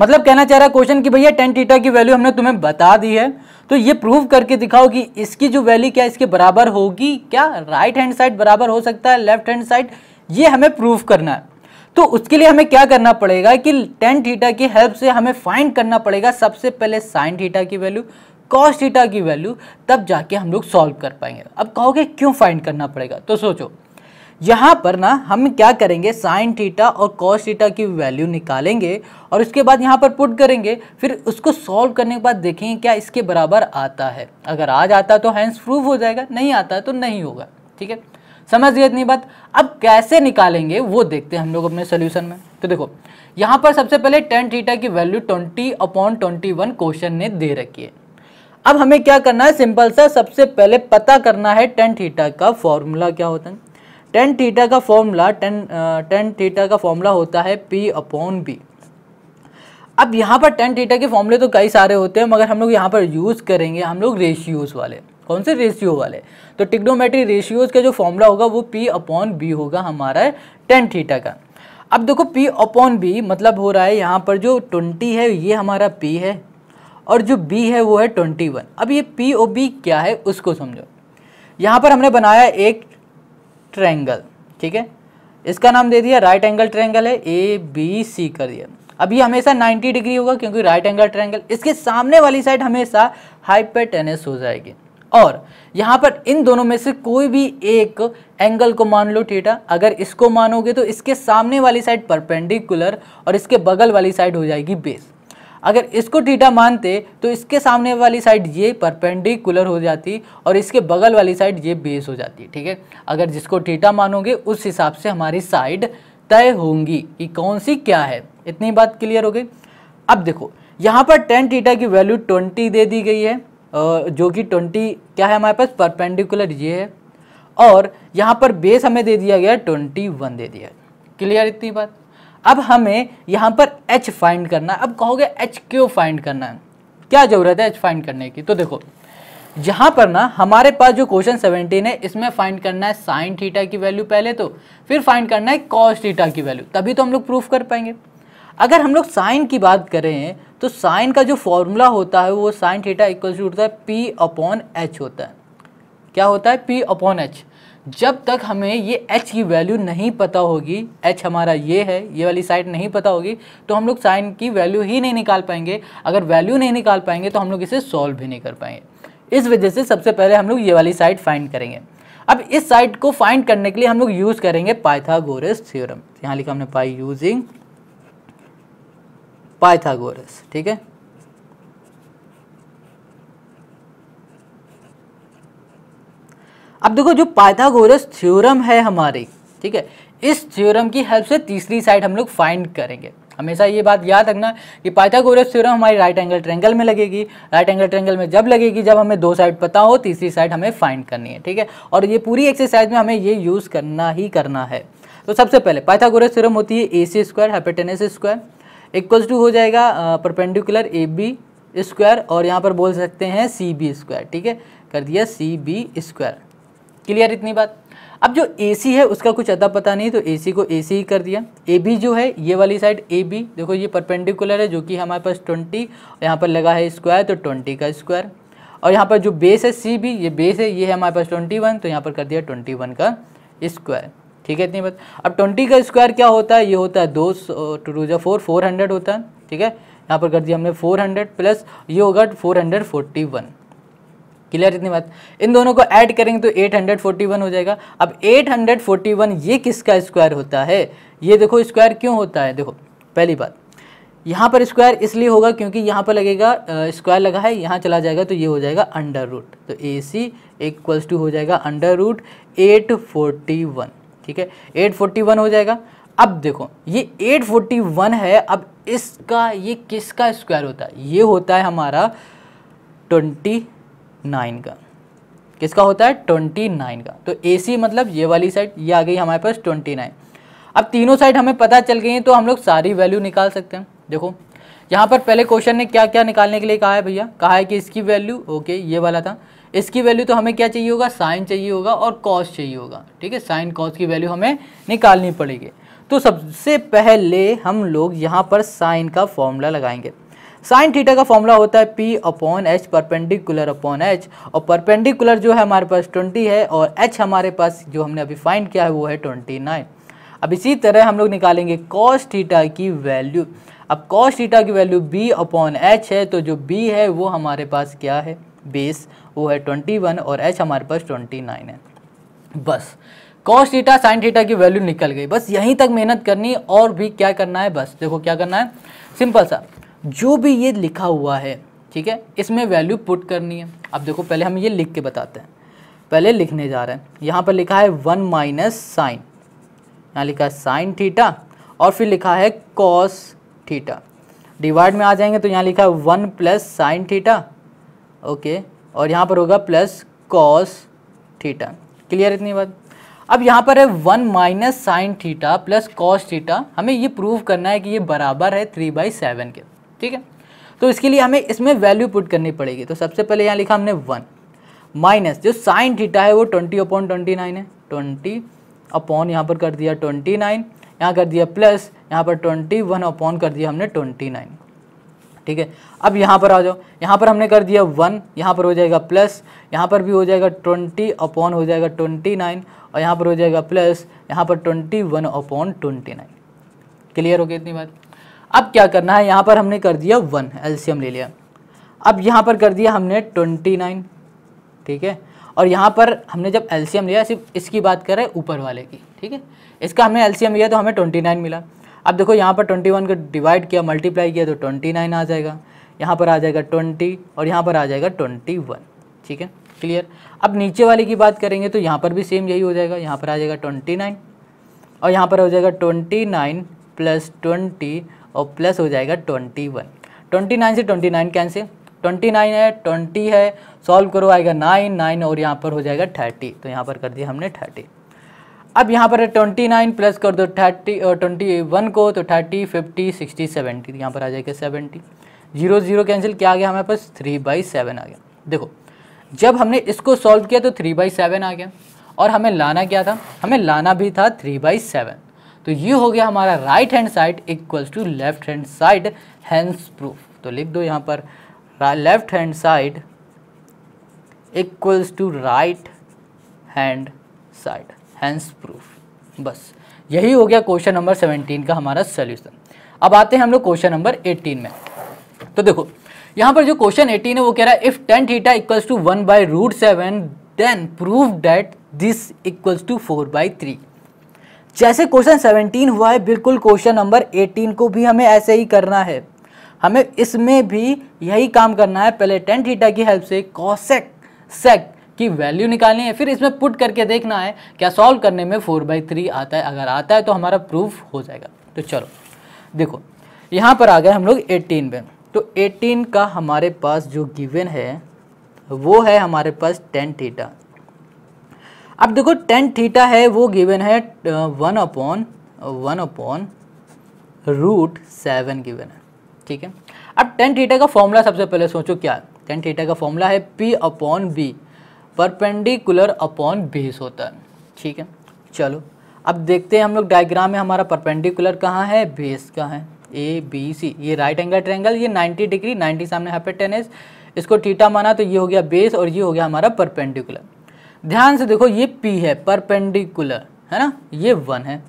मतलब कहना चाह रहा है क्वेश्चन कि भैया टेन थीटा की वैल्यू हमने तुम्हें बता दी है तो ये प्रूव करके दिखाओ कि इसकी जो वैल्यू क्या इसके बराबर होगी क्या राइट हैंड साइड बराबर हो सकता है लेफ्ट हैंड साइड ये हमें प्रूव करना है तो उसके लिए हमें क्या करना पड़ेगा कि टेन थीटा की हेल्प से हमें फाइंड करना पड़ेगा सबसे पहले साइन थीटा की वैल्यू कॉस थीटा की वैल्यू तब जाके हम लोग सॉल्व कर पाएंगे अब कहोगे क्यों फाइंड करना पड़ेगा तो सोचो यहाँ पर ना हम क्या करेंगे साइन थीटा और कॉस थीटा की वैल्यू निकालेंगे और उसके बाद यहाँ पर पुट करेंगे फिर उसको सॉल्व करने के बाद देखेंगे क्या इसके बराबर आता है अगर आ जाता तो हैंड्स प्रूफ हो जाएगा नहीं आता तो नहीं होगा ठीक है समझ गए इतनी बात अब कैसे निकालेंगे वो देखते हैं हम लोग अपने सोल्यूशन में तो देखो यहाँ पर सबसे पहले टेन थीटा की value twenty upon twenty one question ने दे रखी है अब हमें क्या करना है सिंपल सा सबसे पहले पता करना है टेन थीटा का फॉर्मूला क्या होता है टेन थीटा का फॉर्मूला टेन टेन थीटा का फॉर्मूला होता है पी अपॉन बी अब यहाँ पर टेन थीटा के फॉर्मूले तो कई सारे होते हैं मगर हम लोग यहाँ पर यूज़ करेंगे हम लोग रेशियोज़ वाले कौन से रेशियो वाले तो टिक्नोमेट्री रेशियोज़ का जो फॉर्मूला होगा वो पी अपॉन बी होगा हमारा टेन थीटा का अब देखो पी अपॉन बी मतलब हो रहा है यहाँ पर जो ट्वेंटी है ये हमारा पी है और जो बी है वो है ट्वेंटी वन अब ये पी ओ बी क्या है उसको समझो यहाँ पर हमने बनाया एक ट्रैंगल ठीक है इसका नाम दे दिया राइट एंगल ट्रैंगल है ए बी सी कर दिया अब ये हमेशा 90 डिग्री होगा क्योंकि राइट एंगल ट्रैंगल इसके सामने वाली साइड हमेशा हाइपेटेनस हो जाएगी और यहाँ पर इन दोनों में से कोई भी एक एंगल को मान लो थीटा अगर इसको मानोगे तो इसके सामने वाली साइड परपेंडिकुलर और इसके बगल वाली साइड हो जाएगी बेस अगर इसको थीटा मानते तो इसके सामने वाली साइड ये परपेंडिकुलर हो जाती और इसके बगल वाली साइड ये बेस हो जाती ठीक है अगर जिसको थीटा मानोगे उस हिसाब से हमारी साइड तय होंगी कि कौन सी क्या है इतनी बात क्लियर हो गई अब देखो यहाँ पर टेन टीटा की वैल्यू ट्वेंटी दे दी गई है जो कि ट्वेंटी क्या है हमारे पास परपेंडिकुलर ये है और यहाँ पर बेस हमें दे दिया गया ट्वेंटी वन दे दिया क्लियर इतनी बात अब हमें यहाँ पर एच फाइंड करना है अब कहोगे एच क्यों फाइंड करना है क्या ज़रूरत है एच फाइंड करने की तो देखो यहाँ पर ना हमारे पास जो क्वेश्चन सेवेंटीन है इसमें फाइंड करना है साइन थीटा की वैल्यू पहले तो फिर फाइंड करना है कॉस थीटा की वैल्यू तभी तो हम लोग प्रूफ कर पाएंगे अगर हम लोग साइन की बात करें तो साइन का जो फॉर्मूला होता है वो साइन थीटा इक्वल टू होता है पी अपॉन एच होता है क्या होता है पी अपॉन एच जब तक हमें ये h की वैल्यू नहीं पता होगी h हमारा ये है ये वाली साइड नहीं पता होगी तो हम लोग साइन की वैल्यू ही नहीं निकाल पाएंगे अगर वैल्यू नहीं निकाल पाएंगे तो हम लोग इसे सॉल्व भी नहीं कर पाएंगे इस वजह से सबसे पहले हम लोग ये वाली साइड फाइंड करेंगे अब इस साइड को फाइंड करने के लिए हम लोग यूज़ करेंगे पाइथागोरस थ्योरम यहाँ लिखा हमने पाई यूजिंग पाइथागोरस ठीक है अब देखो जो पाइथागोरस थ्योरम है हमारे ठीक है इस थ्योरम की हेल्प से तीसरी साइड हम लोग फाइंड करेंगे हमेशा ये बात याद रखना कि पाइथागोरस थ्योरम हमारी राइट एंगल ट्रेंगल में लगेगी राइट एंगल ट्रेंगल में जब लगेगी जब हमें दो साइड पता हो तीसरी साइड हमें फाइंड करनी है ठीक है और ये पूरी एक्सरसाइज में हमें ये यूज़ करना ही करना है तो सबसे पहले पाइथागोरस थ्योरम होती है A C square hypotenuse square equals to हो जाएगा परपेंडिकुलर ए बी स्क्वायर और यहाँ पर बोल सकते हैं सी बी स्क्वायर ठीक है कर दिया सी बी स्क्वायर क्लियर इतनी बात अब जो ए सी है उसका कुछ अदब पता नहीं तो ए सी को ए सी ही कर दिया ए बी जो है ये वाली साइड ए बी देखो ये परपेंडिकुलर है जो कि हमारे पास ट्वेंटी यहाँ पर लगा है स्क्वायर तो ट्वेंटी का स्क्वायर और यहाँ पर जो बेस है सी बी ये बेस है ये है हमारे पास ट्वेंटी वन तो यहाँ पर कर दिया ट्वेंटी वन का स्क्वायर ठीक है इतनी बात अब ट्वेंटी का स्क्वायर क्या होता है ये होता है दो टू टू जो फोर फोर हंड्रेड होता है ठीक है यहाँ पर कर दिया हमने फोर हंड्रेड प्लस ये होगा four hundred forty one clear इतनी बात इन दोनों को ऐड करेंगे तो 841 हो जाएगा अब 841 ये किसका स्क्वायर होता है ये देखो स्क्वायर क्यों होता है देखो पहली बात यहाँ पर स्क्वायर इसलिए होगा क्योंकि यहाँ पर लगेगा स्क्वायर लगा है यहाँ चला जाएगा तो ये हो जाएगा अंडर रूट तो ए सी इक्वल्स टू हो जाएगा under root eight forty one ठीक है एट फोर्टी वन हो जाएगा अब देखो ये एट फोर्टी वन है अब इसका ये किसका स्क्वायर होता है ये होता है हमारा ट्वेंटी नाइन का किसका होता है ट्वेंटी नाइन का तो ए सी मतलब ये वाली साइड ये आ गई हमारे पास ट्वेंटी नाइन अब तीनों साइड हमें पता चल गई हैं तो हम लोग सारी वैल्यू निकाल सकते हैं देखो यहाँ पर पहले क्वेश्चन ने क्या क्या निकालने के लिए कहा है भैया कहा है कि इसकी वैल्यू ओके ये वाला था इसकी वैल्यू तो हमें क्या चाहिए होगा साइन चाहिए होगा और कॉस चाहिए होगा ठीक है साइन कॉस की वैल्यू हमें निकालनी पड़ेगी तो सबसे पहले हम लोग यहाँ पर साइन का फॉर्मूला लगाएंगे साइन थीटा का फॉर्मूला होता है P upon H perpendicular upon H और परपेंडिकुलर जो है हमारे पास ट्वेंटी है और एच हमारे पास जो हमने अभी फाइंड किया है वो है ट्वेंटी नाइन अब इसी तरह हम लोग निकालेंगे कॉस थीटा की वैल्यू अब कॉस थीटा की वैल्यू बी अपॉन एच है तो जो बी है वो हमारे पास क्या है बेस वो है ट्वेंटी वन और एच हमारे पास ट्वेंटी नाइन है बस कॉस थीटा साइन थीटा की वैल्यू निकल गई बस यहीं तक मेहनत करनी और भी क्या करना है बस देखो क्या करना है सिंपल सा जो भी ये लिखा हुआ है ठीक है इसमें वैल्यू पुट करनी है अब देखो पहले हम ये लिख के बताते हैं पहले लिखने जा रहे हैं यहाँ पर लिखा है वन माइनस साइन यहाँ लिखा है साइन थीटा और फिर लिखा है कॉस थीटा डिवाइड में आ जाएंगे तो यहाँ लिखा है one plus sine theta okay और यहाँ पर होगा प्लस कॉस थीटा क्लियर इतनी बात अब यहाँ पर है one minus sine theta plus cos theta हमें ये प्रूव करना है कि ये बराबर है थ्री बाई सेवन के ठीक है तो इसके लिए हमें इसमें वैल्यू पुट करनी पड़ेगी तो सबसे पहले यहाँ लिखा हमने वन माइनस जो साइन थीटा है वो ट्वेंटी अपॉन ट्वेंटी नाइन है ट्वेंटी अपॉन यहाँ पर कर दिया ट्वेंटी नाइन यहाँ कर दिया प्लस यहाँ पर ट्वेंटी वन अपॉन कर दिया हमने ट्वेंटी नाइन ठीक है अब यहाँ पर आ जाओ यहाँ पर हमने कर दिया वन यहाँ पर हो जाएगा प्लस यहाँ पर भी हो जाएगा ट्वेंटी अपॉन हो जाएगा ट्वेंटी नाइन और यहाँ पर हो जाएगा प्लस यहाँ पर twenty one upon twenty nine clear हो गया इतनी बात अब क्या करना है यहाँ पर हमने कर दिया वन एल्शियम ले लिया अब यहाँ पर कर दिया हमने ट्वेंटी नाइन ठीक है और यहाँ पर हमने जब एल्शियम लिया सिर्फ इसकी बात कर रहे हैं ऊपर वाले की ठीक है इसका हमने एल्शियम लिया तो हमें ट्वेंटी नाइन मिला अब देखो यहाँ पर ट्वेंटी वन को डिवाइड किया मल्टीप्लाई किया तो ट्वेंटी नाइन आ जाएगा यहाँ पर आ जाएगा ट्वेंटी और यहाँ पर आ जाएगा ट्वेंटी वन ठीक है क्लियर अब नीचे वाले की बात करेंगे तो यहाँ पर भी सेम यही हो जाएगा यहाँ पर आ जाएगा ट्वेंटी नाइन और यहाँ पर हो जाएगा ट्वेंटी नाइन प्लस ट्वेंटी और प्लस हो जाएगा ट्वेंटी वन ट्वेंटी नाइन से twenty nine cancel twenty nine है ट्वेंटी है सॉल्व करो आएगा नाइन नाइन और यहाँ पर हो जाएगा थर्टी तो यहाँ पर कर दिया हमने थर्टी अब यहाँ पर ट्वेंटी नाइन प्लस कर दो थर्टी ट्वेंटी वन को तो थर्टी फिफ्टी सिक्सटी सेवेंटी यहाँ पर आ जाएगा सेवेंटी जीरो जीरो कैंसिल क्या आ गया हमारे पास थ्री बाई सेवन आ गया देखो जब हमने इसको सॉल्व किया तो थ्री बाई सेवन आ गया और हमें लाना क्या था हमें लाना भी था थ्री बाई सेवन तो ये हो गया हमारा right hand side equals to left hand side hence proof तो लिख दो यहाँ पर left hand side equals to right hand side hence proof बस यही हो गया क्वेश्चन नंबर सेवनटीन का हमारा सोल्यूशन अब आते हैं हम लोग क्वेश्चन नंबर एटीन में तो देखो यहाँ पर जो क्वेश्चन एटीन है वो कह रहा है if tan theta equals to one by root seven then prove that this equals to four by three जैसे क्वेश्चन 17 हुआ है बिल्कुल क्वेश्चन नंबर 18 को भी हमें ऐसे ही करना है हमें इसमें भी यही काम करना है पहले टेन थीटा की हेल्प से कॉसेक सेक की वैल्यू निकालनी है फिर इसमें पुट करके देखना है क्या सॉल्व करने में फोर बाई थ्री आता है अगर आता है तो हमारा प्रूफ हो जाएगा तो चलो देखो यहाँ पर आ गए हम लोग एटीन में तो एटीन का हमारे पास जो गिवन है वो है हमारे पास टेन थीटा अब देखो टेन थीटा है वो गिवन है one upon one upon root seven given है ठीक है अब टेन थीटा का फॉर्मूला सबसे पहले सोचो क्या टेन थीटा का फॉर्मूला है P upon B perpendicular upon base होता है ठीक है चलो अब देखते हैं हम लोग डायग्राम में हमारा परपेंडिकुलर कहाँ है बेस का है ए बी सी ये राइट एंगल ट्रेंगल ये 90 डिग्री 90 सामने हाइपेटेनस इसको थीटा माना तो ये हो गया बेस और ये हो गया हमारा परपेंडिकुलर ध्यान से देखो ये पी है परपेंडिकुलर है ना ये वन है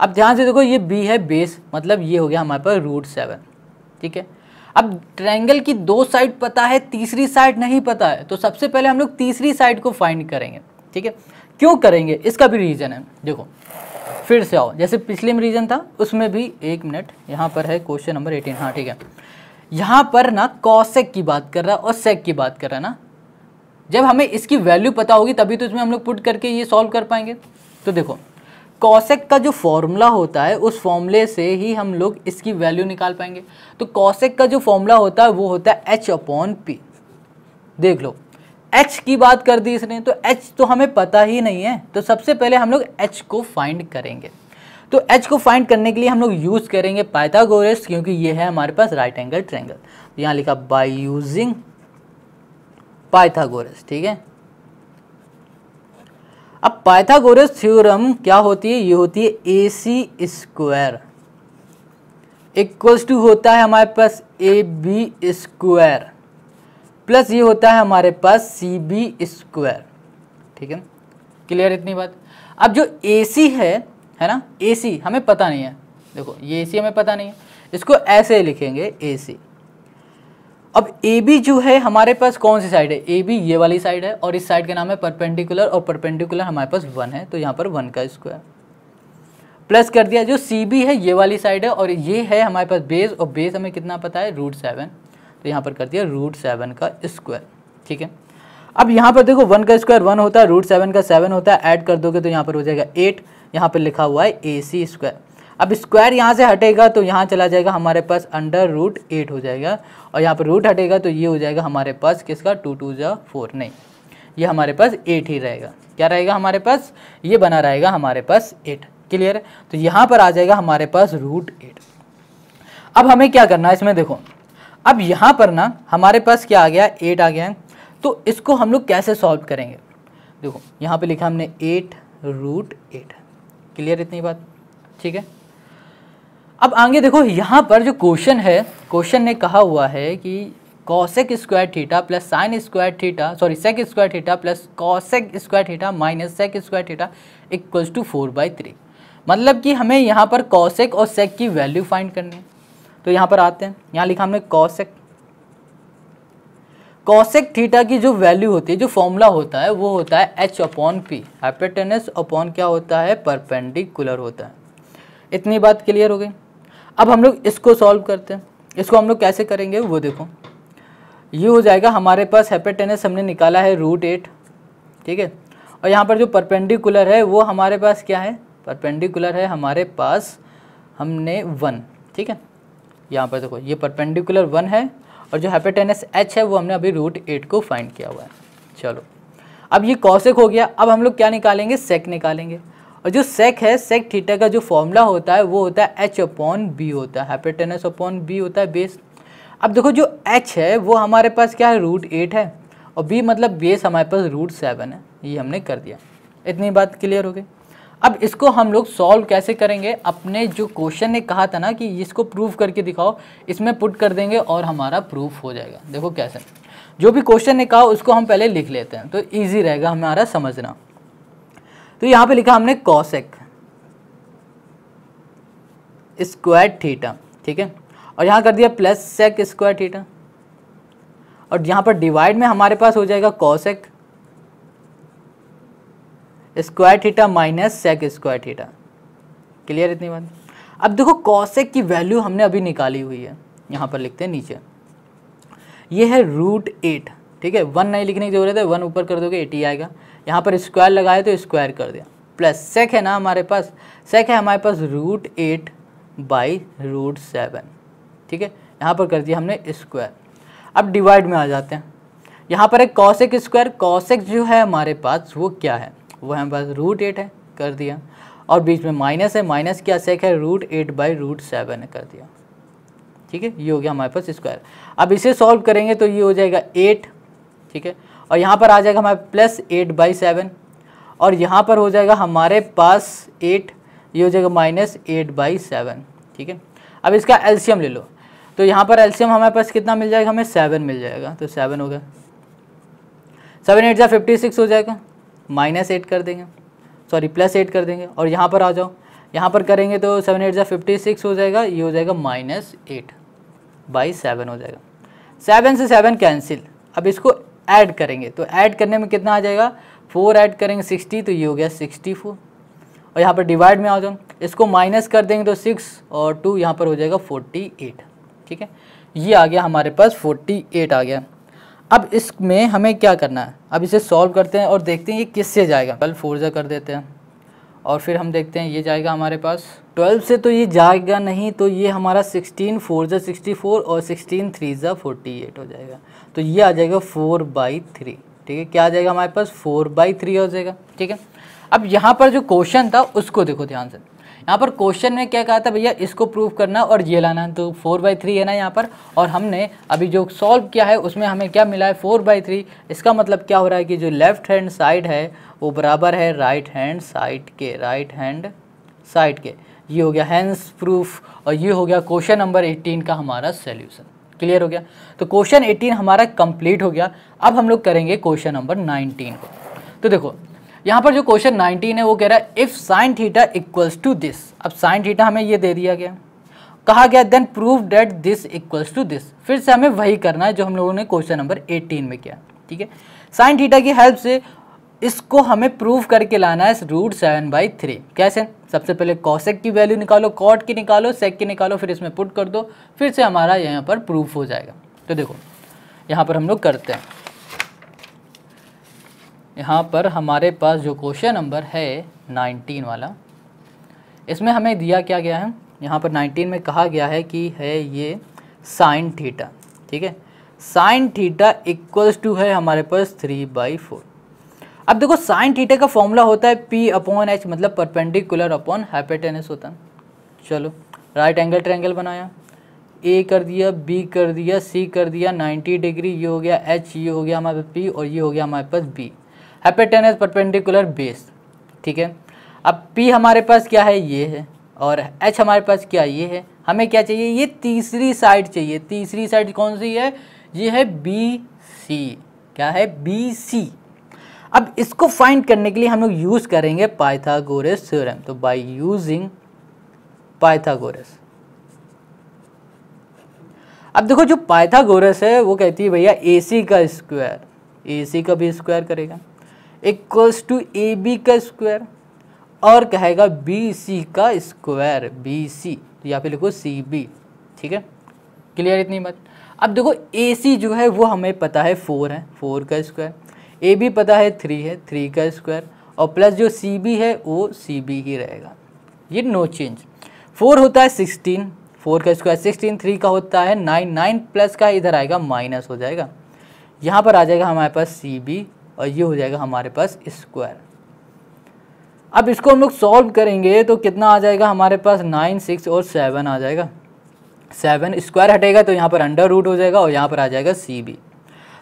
अब ध्यान से देखो ये बी है बेस मतलब ये हो गया हमारे पास रूट सेवन ठीक है अब ट्रायंगल की दो साइड पता है तीसरी साइड नहीं पता है तो सबसे पहले हम लोग तीसरी साइड को फाइंड करेंगे ठीक है क्यों करेंगे इसका भी रीज़न है देखो फिर से आओ जैसे पिछले में रीज़न था उसमें भी एक मिनट यहाँ पर है क्वेश्चन नंबर एटीन हाँ ठीक है यहाँ पर ना कॉसेक की बात कर रहा है और सेक की बात कर रहा है ना जब हमें इसकी वैल्यू पता होगी तभी तो इसमें हम लोग पुट करके ये सॉल्व कर पाएंगे तो देखो कॉसेक का जो फॉर्मूला होता है उस फॉर्मूले से ही हम लोग इसकी वैल्यू निकाल पाएंगे तो कॉसेक का जो फॉर्मूला होता है वो होता है एच अपॉन पी देख लो एच की बात कर दी इसने तो एच तो हमें पता ही नहीं है तो सबसे पहले हम लोग एच को फाइंड करेंगे तो एच को फाइंड करने के लिए हम लोग यूज़ करेंगे पाइथागोरस क्योंकि ये है हमारे पास राइट एंगल ट्रेंगल यहाँ लिखा बाई यूजिंग पाइथागोरस ठीक है अब पाइथागोरस थ्योरम क्या होती है ये होती है A C square equals to होता है हमारे पास ए बी स्क्वायर प्लस ये होता है हमारे पास सी बी स्क्वायर ठीक है क्लियर इतनी बात अब जो ए सी है है ना ए सी हमें पता नहीं है देखो ये ए सी हमें पता नहीं है इसको ऐसे लिखेंगे ए सी अब ए बी जो है हमारे पास कौन सी साइड है ए बी ये वाली साइड है और इस साइड का नाम है परपेंडिकुलर और परपेंडिकुलर हमारे पास वन है तो यहाँ पर वन का स्क्वायर प्लस कर दिया जो सी बी है ये वाली साइड है और ये है हमारे पास बेस और बेस हमें कितना पता है रूट सेवन तो यहाँ पर कर दिया रूट सेवन का स्क्वायर ठीक है अब यहाँ पर देखो वन का स्क्वायर वन होता है रूट सेवन का सेवन होता है ऐड कर दोगे तो यहाँ पर हो जाएगा एट यहाँ पर लिखा हुआ है ए सी स्क्वायर अब स्क्वायर यहाँ से हटेगा तो यहाँ चला जाएगा हमारे पास अंडर रूट एट हो जाएगा और यहाँ पर रूट हटेगा तो ये हो जाएगा हमारे पास किसका टू टू जो फोर नहीं ये हमारे पास एट ही रहेगा क्या रहेगा हमारे पास ये बना रहेगा हमारे पास एट क्लियर है तो यहाँ पर आ जाएगा हमारे पास रूट एट अब हमें क्या करना है इसमें देखो अब यहाँ पर ना हमारे पास क्या आ गया एट आ गया है तो इसको हम लोग कैसे सॉल्व करेंगे देखो यहाँ पर लिखा हमने एट रूट एट क्लियर इतनी बात ठीक है अब आगे देखो यहाँ पर जो क्वेश्चन है क्वेश्चन ने कहा हुआ है कि cosec square theta plus sine square theta sorry sec square theta plus cosec square theta minus sec square theta equals to four by three मतलब कि हमें यहाँ पर कॉसेक और सेक की वैल्यू फाइंड करनी है तो यहाँ पर आते हैं यहाँ लिखा हमने कॉसेक कॉसेक थीटा की जो वैल्यू होती है जो फॉर्मूला होता है वो होता है H upon P hypotenuse upon क्या होता है परपेंडिकुलर होता है इतनी बात क्लियर हो गई अब हम लोग इसको सॉल्व करते हैं इसको हम लोग कैसे करेंगे वो देखो ये हो जाएगा हमारे पास हेपेटेनस हमने निकाला है रूट एट ठीक है और यहाँ पर जो परपेंडिकुलर है वो हमारे पास क्या है परपेंडिकुलर है हमारे पास हमने वन ठीक है यहाँ पर देखो ये परपेंडिकुलर वन है और जो हेपेटेनस एच है वो हमने अभी रूट एट को फाइंड किया हुआ है चलो अब ये कौशिक हो गया अब हम लोग क्या निकालेंगे सेक निकालेंगे और जो सेक है सेक थीटा का जो फॉर्मूला होता है वो होता है एच अपॉन बी होता है हाइपोटेनस अपॉन बी होता है बेस अब देखो जो एच है वो हमारे पास क्या है रूट एट है और बी मतलब बेस हमारे पास रूट सेवन है ये हमने कर दिया इतनी बात क्लियर हो गई अब इसको हम लोग सॉल्व कैसे करेंगे अपने जो क्वेश्चन ने कहा था ना कि इसको प्रूफ करके दिखाओ इसमें पुट कर देंगे और हमारा प्रूफ हो जाएगा देखो कैसे जो भी क्वेश्चन ने कहा उसको हम पहले लिख लेते हैं तो ईजी रहेगा हमारा समझना तो यहां पे लिखा हमने कॉसेक स्क्वायर थीटा ठीक है और यहां कर दिया प्लस सेक स्क्वायर थीटा और यहां पर डिवाइड में हमारे पास हो जाएगा cosec square theta minus sec square theta clear इतनी बात अब देखो कॉसेक की वैल्यू हमने अभी निकाली हुई है यहां पर लिखते हैं नीचे ये है रूट एट ठीक है वन नहीं लिखने की जरूरत है वन ऊपर कर दोगे एटी आएगा यहाँ पर स्क्वायर लगाए तो स्क्वायर कर दिया प्लस सेक है ना हमारे पास सेक है हमारे पास root eight by root seven ठीक है यहाँ पर कर दिया हमने स्क्वायर अब डिवाइड में आ जाते हैं यहाँ पर एक कौशिक स्क्वायर कौशिक जो है हमारे पास वो क्या है वो हमारे पास रूट एट है कर दिया और बीच में माइनस है माइनस क्या सेक है root eight by root seven कर दिया ठीक है ये हो गया हमारे पास स्क्वायर अब इसे सॉल्व करेंगे तो ये हो जाएगा एट ठीक है और यहाँ पर आ जाएगा हमारे प्लस एट बाई सेवन और यहाँ पर हो जाएगा हमारे पास एट ये हो जाएगा माइनस एट बाई सेवन ठीक है अब इसका एल्शियम ले लो तो यहाँ पर एल्शियम हमारे पास कितना मिल जाएगा हमें सेवन मिल जाएगा तो सेवन हो गया सेवन एट जहाँ फिफ्टी सिक्स हो जाएगा माइनस एट कर देंगे सॉरी प्लस एट कर देंगे और यहाँ पर आ जाओ यहाँ पर करेंगे तो सेवन एट जहाँ फिफ्टी सिक्स हो जाएगा ये हो जाएगा माइनस एट बाई सेवन हो जाएगा सेवन से सेवन कैंसिल अब इसको ऐड करेंगे तो ऐड करने में कितना आ जाएगा फोर ऐड करेंगे सिक्सटी तो ये हो गया सिक्सटी फोर और यहाँ पर डिवाइड में आ जाओ इसको माइनस कर देंगे तो सिक्स और टू यहाँ पर हो जाएगा फोर्टी एट ठीक है ये आ गया हमारे पास फोर्टी एट आ गया अब इसमें हमें क्या करना है अब इसे सॉल्व करते हैं और देखते हैं ये किससे जाएगा कल फोर जा कर देते हैं और फिर हम देखते हैं ये जाएगा हमारे पास ट्वेल्व से तो ये जाएगा नहीं तो ये हमारा सिक्सटीन फोर ज़ा सिक्सटी फोर और सिक्सटीन थ्री ज़ा फोर्टी एट हो जाएगा तो ये आ जाएगा फोर बाई थ्री ठीक है क्या आ जाएगा हमारे पास फोर बाई थ्री हो जाएगा ठीक है अब यहाँ पर जो क्वेश्चन था उसको देखो ध्यान से यहाँ पर क्वेश्चन में क्या कहा था भैया इसको प्रूव करना और ये लाना तो फोर बाई थ्री है ना यहाँ पर और हमने अभी जो सॉल्व किया है उसमें हमें क्या मिला है फोर बाई थ्री इसका मतलब क्या हो रहा है कि जो लेफ्ट हैंड साइड है वो बराबर है राइट हैंड साइड के राइट हैंड साइड के ये हो गया हैंड्स प्रूफ और ये हो गया क्वेश्चन नंबर एटीन का हमारा सोल्यूशन क्लियर हो गया तो क्वेश्चन एटीन हमारा कंप्लीट हो गया अब हम लोग करेंगे क्वेश्चन नंबर नाइनटीन को तो देखो यहाँ पर जो क्वेश्चन 19 है वो कह रहा है if sine theta equals to this अब साइन थीटा हमें ये दे दिया गया कहा गया then prove that this equals to this फिर से हमें वही करना है जो हम लोगों ने क्वेश्चन नंबर 18 में किया ठीक है साइन थीटा की हेल्प से इसको हमें प्रूव करके लाना है रूट सेवन बाई थ्री कैसे सबसे पहले कॉसेक की वैल्यू निकालो कॉट की निकालो सेक की निकालो फिर इसमें पुट कर दो फिर से हमारा यहाँ पर प्रूफ हो जाएगा तो देखो यहाँ पर हम लोग करते हैं यहाँ पर हमारे पास जो क्वेश्चन नंबर है 19 वाला इसमें हमें दिया क्या गया है यहाँ पर 19 में कहा गया है कि है ये साइन थीटा ठीक है साइन थीटा इक्वल्स टू है हमारे पास थ्री बाई फोर अब देखो साइन थीटा का फॉर्मूला होता है पी अपॉन एच मतलब परपेंडिकुलर अपॉन हाइपेटेनस होता है चलो राइट एंगल ट्रैंगल बनाया ए कर दिया बी कर दिया सी कर दिया 90 डिग्री ये हो गया एच ये हो गया हमारे पास पी और ये हो गया हमारे पास बी हेपेटेनस परपेंडिकुलर बेस ठीक है अब पी हमारे पास क्या है ये है और एच हमारे पास क्या ये है हमें क्या चाहिए ये तीसरी साइड चाहिए तीसरी साइड कौन सी है ये है बी सी क्या है बी सी अब इसको फाइंड करने के लिए हम लोग यूज़ करेंगे पाइथागोरस थ्योरम तो बाय यूजिंग पाइथागोरस अब देखो जो पाइथागोरस है वो कहती है भैया ए सी का स्क्वायर ए सी का भी स्क्वायर करेगा इक्वल्स टू ए बी का स्क्वायर और कहेगा बी सी का स्क्वायर बी सी तो यहाँ पे लिखो सी बी ठीक है क्लियर इतनी बात अब देखो ए सी जो है वो हमें पता है फोर है फोर का स्क्वायर ए बी पता है थ्री है थ्री का स्क्वायर और प्लस जो सी बी है वो सी बी ही रहेगा ये नो चेंज फोर होता है सिक्सटीन फोर का स्क्वायर सिक्सटीन थ्री का होता है नाइन नाइन प्लस का इधर आएगा माइनस हो जाएगा यहाँ पर आ जाएगा हमारे पास सी बी और ये हो जाएगा हमारे पास स्क्वायर अब इसको हम लोग सॉल्व करेंगे तो कितना आ जाएगा हमारे पास नाइन सिक्स और सेवन आ जाएगा सेवन स्क्वायर हटेगा तो यहाँ पर अंडर रूट हो जाएगा और यहाँ पर आ जाएगा सी बी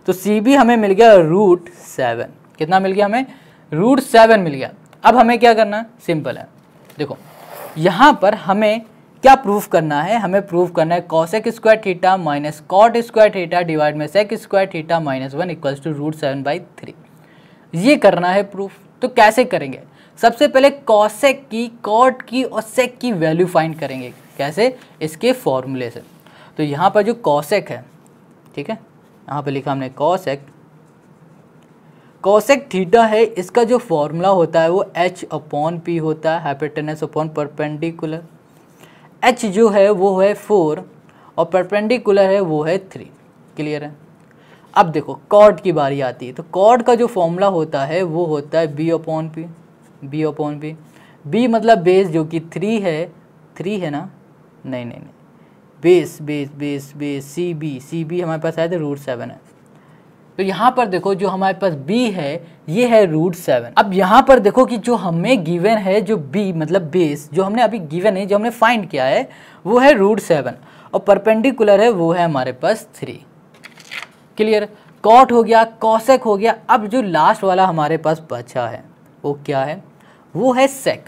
तो सी बी हमें मिल गया रूट सेवन कितना मिल गया हमें रूट सेवन मिल गया अब हमें क्या करना है सिंपल है देखो यहाँ पर हमें क्या प्रूफ करना है हमें प्रूफ करना है cosec square theta minus cot square theta divide में sec square theta minus one equals to root seven by three ये करना है प्रूफ तो कैसे करेंगे सबसे पहले कॉसेक की कॉट की और सेक की वैल्यू फाइंड करेंगे कैसे इसके फॉर्मूले से तो यहाँ पर जो कॉसेक है ठीक है यहाँ पर लिखा हमने कॉसेक कॉसेक थीटा है इसका जो फॉर्मूला होता है वो एच अपॉन पी होता है हाइपोटेनस अपॉन परपेंडिकुलर एच जो है वो है फोर और परपेंडिकुलर है वो है थ्री क्लियर है अब देखो कॉर्ड की बारी आती है तो कॉर्ड का जो फॉर्मूला होता है वो होता है B upon P B upon P B मतलब बेस जो कि थ्री है थ्री है ना नहीं नहीं नहीं base base base base C B C B हमारे पास आया था रूट सेवन है तो यहाँ पर देखो जो हमारे पास b है ये है रूट सेवन अब यहाँ पर देखो कि जो हमें गिवन है जो b मतलब बेस जो हमने अभी गिवन है जो हमने फाइंड किया है वो है रूट सेवन और परपेंडिकुलर है वो है हमारे पास थ्री क्लियर कॉट हो गया कॉसेक हो गया अब जो लास्ट वाला हमारे पास बचा है वो क्या है वो है सेक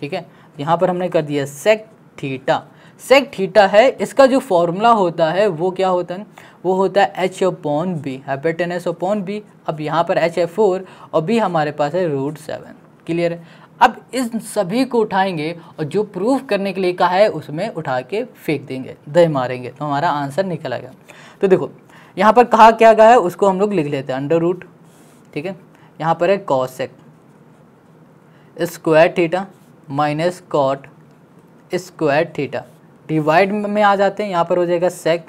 ठीक है यहाँ पर हमने कर दिया सेक थीटा सेक थीटा है इसका जो फॉर्मूला होता है वो क्या होता है वो होता है H upon B S upon B अब यहाँ पर एच है फोर और बी हमारे पास है रूट सेवन क्लियर है अब इस सभी को उठाएंगे और जो प्रूफ करने के लिए कहा है उसमें उठा के फेंक देंगे दह मारेंगे तो हमारा आंसर निकल आएगा तो देखो यहाँ पर कहा क्या गया है उसको हम लोग लिख लेते हैं अंडर रूट ठीक है यहाँ पर है sec square theta minus cot square theta divide में आ जाते हैं यहाँ पर हो जाएगा sec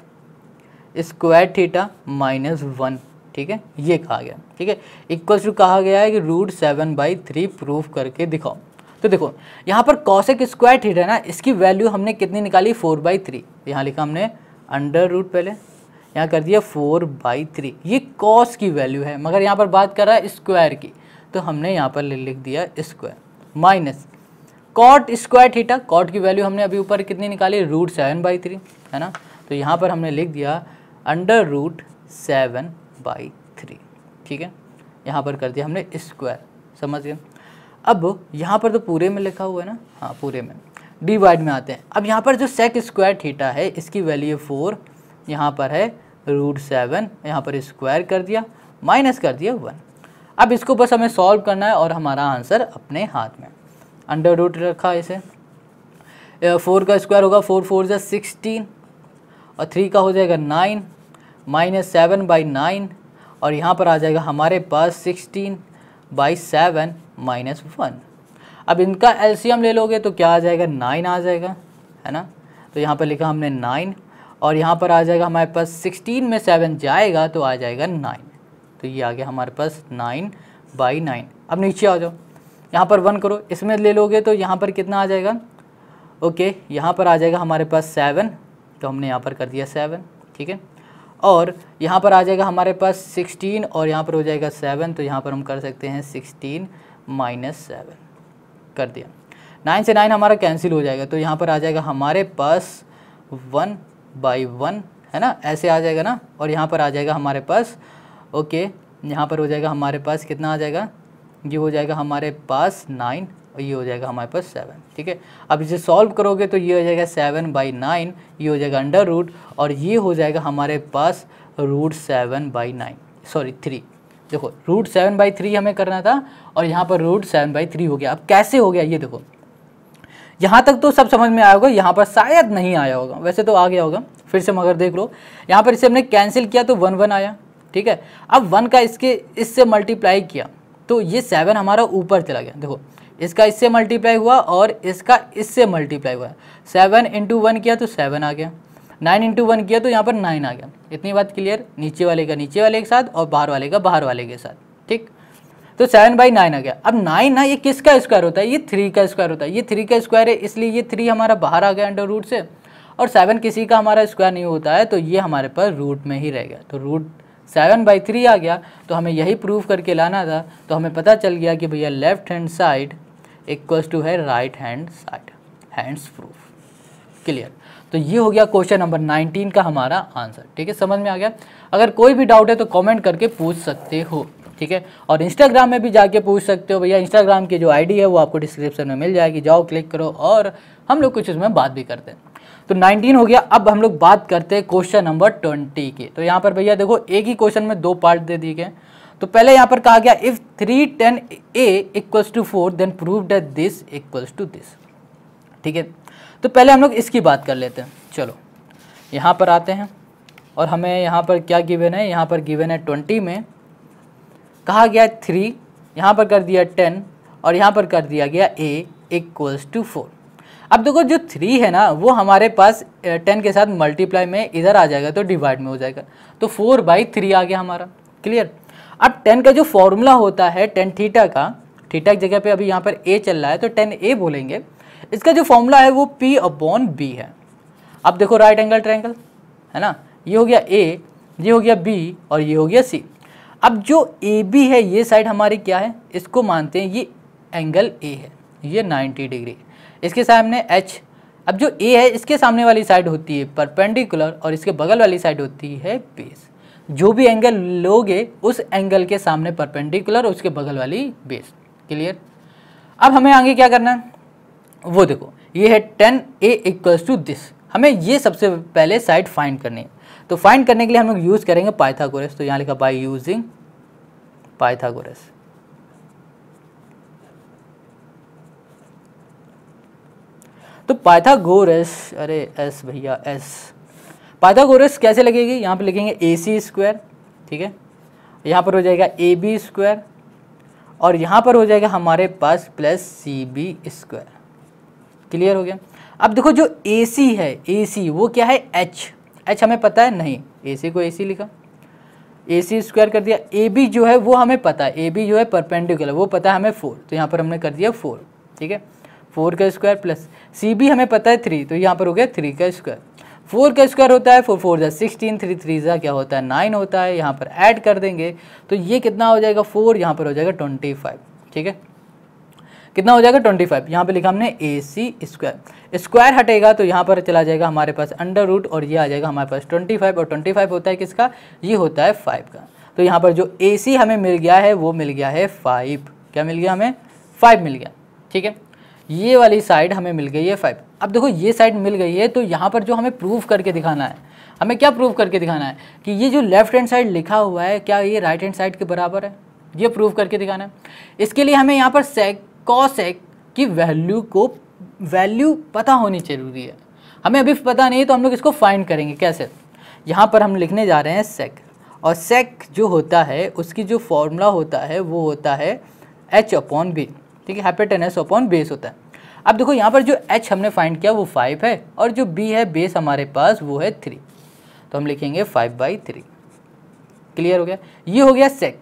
square theta minus one ठीक है ये कहा गया ठीक है इक्वल टू कहा गया है कि root seven by three proof करके दिखाओ तो देखो यहाँ पर कौशिक स्क्वायर थीटा ना इसकी वैल्यू हमने कितनी निकाली फोर बाई थ्री यहाँ लिखा हमने अंडर रूट पहले यहाँ कर दिया फोर बाई थ्री ये कॉस की वैल्यू है मगर यहाँ पर बात कर रहा है स्क्वायर की तो हमने यहाँ पर लिख दिया square minus cot square theta cot की वैल्यू हमने अभी ऊपर कितनी निकाली रूट सेवन बाई थ्री है ना तो यहाँ पर हमने लिख दिया under root seven by three ठीक है यहाँ पर कर दिया हमने स्क्वायर समझ गए अब यहाँ पर तो पूरे में लिखा हुआ है ना हाँ पूरे में डिवाइड में आते हैं अब यहाँ पर जो सेक स्क्वायर थीटा है इसकी वैल्यू फोर यहाँ पर है रूट सेवन यहाँ पर स्क्वायर कर दिया माइनस कर दिया वन अब इसको बस हमें सॉल्व करना है और हमारा आंसर अपने हाथ में अंडर रूट रखा इसे फोर का स्क्वायर होगा फोर फोर ज़ा सिक्सटीन और थ्री का हो जाएगा nine minus seven by nine और यहाँ पर आ जाएगा हमारे पास sixteen by seven minus one अब इनका एलसीएम ले लोगे तो क्या आ जाएगा नाइन आ जाएगा है ना तो यहाँ पर लिखा हमने नाइन और यहाँ पर आ जाएगा हमारे पास सिक्सटीन में सेवन जाएगा तो आ जाएगा नाइन तो ये आ गया हमारे पास नाइन बाई नाइन अब नीचे आ जाओ यहाँ पर वन करो इसमें ले लोगे तो यहाँ पर कितना आ जाएगा ओके यहाँ पर आ जाएगा हमारे पास सेवन तो हमने यहाँ पर कर दिया सेवन ठीक है और यहाँ पर आ जाएगा हमारे पास सिक्सटीन और यहाँ पर हो जाएगा सेवन तो यहाँ पर हम कर सकते हैं सिक्सटीन माइनस सेवन कर दिया नाइन से नाइन हमारा कैंसिल हो जाएगा तो यहाँ पर आ जाएगा हमारे पास वन बाई वन है ना ऐसे आ जाएगा ना और यहाँ पर आ जाएगा हमारे पास ओके यहाँ पर हो जाएगा हमारे पास कितना आ जाएगा ये हो जाएगा हमारे पास नाइन और ये हो जाएगा हमारे पास सेवन ठीक है अब इसे सॉल्व करोगे तो ये हो जाएगा सेवन बाई नाइन ये हो जाएगा अंडर रूट और ये हो जाएगा हमारे पास root seven by nine sorry three देखो रूट सेवन बाई थ्री हमें करना था और यहाँ पर रूट सेवन बाई थ्री हो गया अब कैसे हो गया ये देखो यहाँ तक तो सब समझ में आया होगा यहाँ पर शायद नहीं आया होगा वैसे तो आ गया होगा फिर से मगर देख लो यहाँ पर इसे हमने कैंसिल किया तो वन वन आया ठीक है अब वन का इसके इससे मल्टीप्लाई किया तो ये सेवन हमारा ऊपर चला गया देखो इसका इससे मल्टीप्लाई हुआ और इसका इससे मल्टीप्लाई हुआ सेवन इंटू वन किया तो सेवन आ गया नाइन इंटू वन किया तो यहाँ पर नाइन आ गया इतनी बात क्लियर नीचे वाले का नीचे वाले के साथ और बाहर वाले का बाहर वाले के साथ ठीक तो सेवन बाई नाइन आ गया अब नाइन ना ये किसका स्क्वायर होता है ये थ्री का स्क्वायर होता है ये थ्री का स्क्वायर है इसलिए ये थ्री हमारा बाहर आ गया अंडर रूट से और सेवन किसी का हमारा स्क्वायर नहीं होता है तो ये हमारे पास रूट में ही रह गया तो रूट सेवन बाई थ्री आ गया तो हमें यही प्रूफ करके लाना था तो हमें पता चल गया कि भैया left hand side equals to है right hand side hence proof clear तो ये हो गया क्वेश्चन नंबर 19 का हमारा आंसर ठीक है समझ में आ गया अगर कोई भी डाउट है तो कमेंट करके पूछ सकते हो ठीक है और इंस्टाग्राम में भी जाके पूछ सकते हो भैया इंस्टाग्राम की जो आईडी है वो आपको डिस्क्रिप्शन में मिल जाएगी जाओ क्लिक करो और हम लोग कुछ उसमें बात भी करते हैं तो 19 हो गया अब हम लोग बात करते हैं क्वेश्चन नंबर 20 की तो यहाँ पर भैया देखो एक ही क्वेश्चन में दो पार्ट दे दिए गए तो पहले यहाँ पर कहा गया if three ten A equals to four then prove that this equals to this ठीक है तो पहले हम लोग इसकी बात कर लेते हैं चलो यहाँ पर आते हैं और हमें यहाँ पर क्या गिवेन है यहाँ पर गिवेन है ट्वेंटी में कहा गया थ्री यहाँ पर कर दिया टेन और यहाँ पर कर दिया गया ए इक्वल्स टू फोर अब देखो जो थ्री है ना वो हमारे पास टेन के साथ मल्टीप्लाई में इधर आ जाएगा तो डिवाइड में हो जाएगा तो फोर बाई थ्री आ गया हमारा क्लियर अब टेन का जो फॉर्मूला होता है टेन थीटा का थीटा की जगह पे अभी यहाँ पर ए चल रहा है तो टेन ए बोलेंगे इसका जो फॉर्मूला है वो पी अपॉन बी है अब देखो राइट एंगल ट्रैंगल है ना ये हो गया ए ये हो गया बी और ये हो गया सी अब जो ए बी है ये साइड हमारी क्या है इसको मानते हैं ये एंगल ए है ये 90 डिग्री इसके सामने एच अब जो ए है इसके सामने वाली साइड होती है परपेंडिकुलर और इसके बगल वाली साइड होती है बेस जो भी एंगल लोगे उस एंगल के सामने परपेंडिकुलर और उसके बगल वाली बेस क्लियर अब हमें आगे क्या करना है वो देखो ये है tan A equals to this हमें ये सबसे पहले साइड फाइंड करनी है तो फाइंड करने के लिए हम लोग यूज़ करेंगे पाइथागोरस तो यहाँ लिखा बाय यूजिंग पाइथागोरस तो पाइथागोरस अरे एस भैया एस पाइथागोरस कैसे लगेगी यहाँ पे लिखेंगे ए सी स्क्वायर ठीक है यहाँ पर हो जाएगा ए बी स्क्वायर और यहाँ पर हो जाएगा हमारे पास plus C B square clear हो गया अब देखो जो ए सी है ए सी वो क्या है एच एच हमें पता है नहीं ए सी को ए सी लिखा ए सी स्क्वायर कर दिया ए बी जो है वो हमें पता है ए बी जो है परपेंडिकुलर वो पता है हमें फोर तो यहाँ पर हमने कर दिया फोर ठीक है फोर का स्क्वायर प्लस सी बी हमें पता है थ्री तो यहाँ पर हो गया थ्री का स्क्वायर फोर का स्क्वायर होता है फोर फोर ज़ा सिक्सटीन थ्री थ्री ज़ा क्या होता है नाइन होता है यहाँ पर ऐड कर देंगे तो ये कितना हो जाएगा फोर यहाँ पर हो जाएगा ट्वेंटी फाइव ठीक है कितना हो जाएगा ट्वेंटी फाइव यहाँ पर लिखा हमने ए सी स्क्वायर स्क्वायर हटेगा तो यहाँ पर चला जाएगा हमारे पास अंडर रूट और ये आ जाएगा हमारे पास ट्वेंटी फाइव और ट्वेंटी फाइव होता है किसका ये होता है फाइव का तो यहाँ पर जो ए सी हमें मिल गया है वो मिल गया है फाइव क्या मिल गया हमें फाइव मिल गया ठीक है ये वाली साइड हमें मिल गई है फाइव अब देखो ये साइड मिल गई है तो यहाँ पर जो हमें प्रूफ करके दिखाना है हमें क्या प्रूफ करके दिखाना है कि ये जो लेफ्ट हैंड साइड लिखा हुआ है क्या ये राइट हैंड साइड के बराबर है ये प्रूफ करके दिखाना है इसके लिए हमें यहाँ पर सेक कॉसेक की वैल्यू को वैल्यू पता होनी जरूरी है हमें अभी पता नहीं है तो हम लोग इसको फाइंड करेंगे कैसे यहाँ पर हम लिखने जा रहे हैं सेक और सेक जो होता है उसकी जो फॉर्मूला होता है वो होता है एच अपॉन बी ठीक है हैपेटेनस अपॉन बेस होता है अब देखो यहाँ पर जो एच हमने फाइंड किया वो फाइव है और जो बी है बेस हमारे पास वो है थ्री तो हम लिखेंगे फाइव बाई थ्री क्लियर हो गया ये हो गया सेक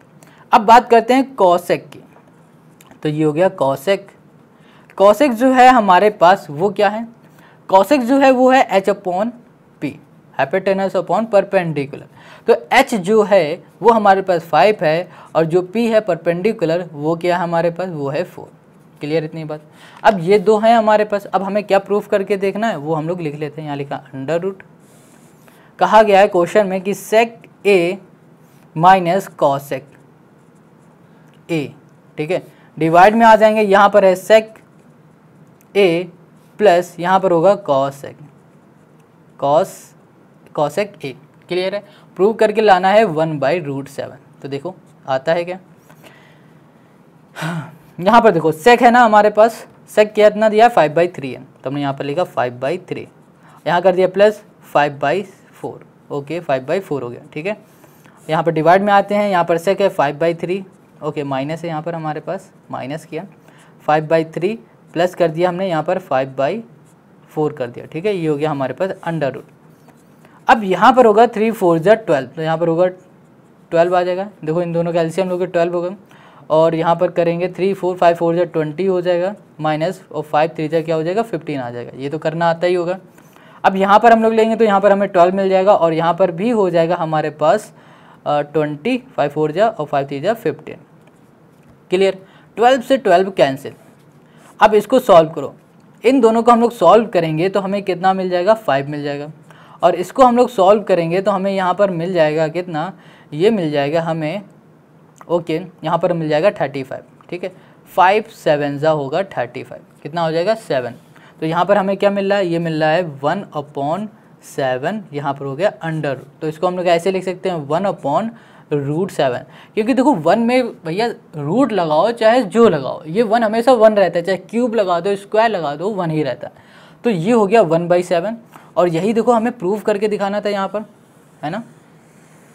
अब बात करते हैं कॉसेक की तो ये हो गया कॉसेक कॉसेक जो है हमारे पास वो क्या है कॉसेक जो है वो है H upon P hypotenuse upon perpendicular तो एच जो है वो हमारे पास फाइव है और जो पी है परपेंडिकुलर वो क्या है हमारे पास वो है फोर क्लियर इतनी बात अब ये दो हैं हमारे पास अब हमें क्या प्रूफ करके देखना है वो हम लोग लिख लेते हैं यहाँ लिखा अंडर रूट कहा गया है क्वेश्चन में कि सेक ए माइनस कॉसेक ए ठीक है डिवाइड में आ जाएंगे यहाँ पर है सेक ए प्लस यहाँ पर होगा cosec cos cosec A clear है प्रूव करके लाना है वन बाई रूट सेवन तो देखो आता है क्या हाँ यहाँ पर देखो सेक है ना हमारे पास सेक क्या इतना दिया फाइव बाई थ्री है तो हमने यहाँ पर लिखा फाइव बाई थ्री यहाँ कर दिया plus five by four okay five by four हो गया ठीक है यहाँ पर डिवाइड में आते हैं यहाँ पर सेक है five by three okay minus है यहाँ पर हमारे पास माइनस किया फाइव बाई थ्री प्लस कर दिया हमने यहाँ पर फाइव बाई फोर कर दिया ठीक है ये हो गया हमारे पास अंडर रूट अब यहाँ पर होगा थ्री फोर जै ट्वेल्व तो यहाँ पर होगा ट्वेल्व आ जाएगा देखो इन दोनों का एल्सियम लोगे ट्वेल्व होगा और यहाँ पर करेंगे थ्री फोर फाइव फोर जो ट्वेंटी हो जाएगा माइनस और फाइव थ्री जो क्या हो जाएगा फिफ्टीन आ जाएगा ये तो करना आता ही होगा अब यहाँ पर हम लोग लेंगे तो यहाँ पर हमें ट्वेल्व मिल जाएगा और यहाँ पर भी हो जाएगा हमारे पास ट्वेंटी फाइव फोर जा और फाइव थ्री जा फिफ्टीन क्लियर ट्वेल्व से ट्वेल्व कैंसिल अब इसको सॉल्व करो इन दोनों को हम लोग सॉल्व करेंगे तो हमें कितना मिल जाएगा फाइव मिल जाएगा और इसको हम लोग सॉल्व करेंगे तो हमें यहाँ पर मिल जाएगा कितना ये मिल जाएगा हमें ओके यहाँ पर मिल जाएगा थर्टी फाइव ठीक है फाइव सेवन ज़ा होगा थर्टी फाइव कितना हो जाएगा सेवन तो यहाँ पर हमें क्या मिल रहा है ये मिल रहा है वन अपॉन सेवन यहाँ पर हो गया अंडर तो इसको हम लोग ऐसे लिख सकते हैं वन अपॉन रूट सेवन क्योंकि देखो वन में भैया रूट लगाओ चाहे जो लगाओ ये वन हमेशा वन रहता है चाहे क्यूब लगा दो स्क्वायर लगा दो वन ही रहता है तो ये हो गया वन बाई सेवन और यही देखो हमें प्रूव करके दिखाना था यहाँ पर है ना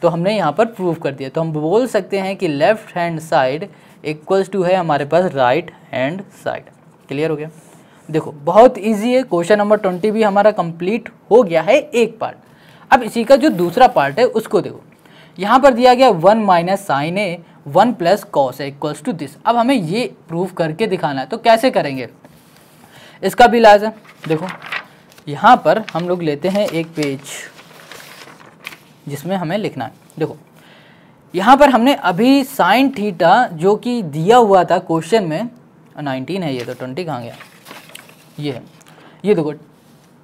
तो हमने यहाँ पर प्रूव कर दिया तो हम बोल सकते हैं कि left hand side equals to है हमारे पास राइट हैंड साइड क्लियर हो गया देखो बहुत इजी है क्वेश्चन नंबर ट्वेंटी भी हमारा कंप्लीट हो गया है एक पार्ट अब इसी का जो दूसरा पार्ट है उसको देखो यहाँ पर दिया गया one minus sine A one plus cos है इक्वल्स टू दिस अब हमें ये प्रूव करके दिखाना है तो कैसे करेंगे इसका भी इलाज है देखो यहाँ पर हम लोग लेते हैं एक पेज जिसमें हमें लिखना है देखो यहाँ पर हमने अभी साइन थीटा जो कि दिया हुआ था क्वेश्चन में नाइनटीन है ये तो ट्वेंटी कहाँ गया ये है ये देखो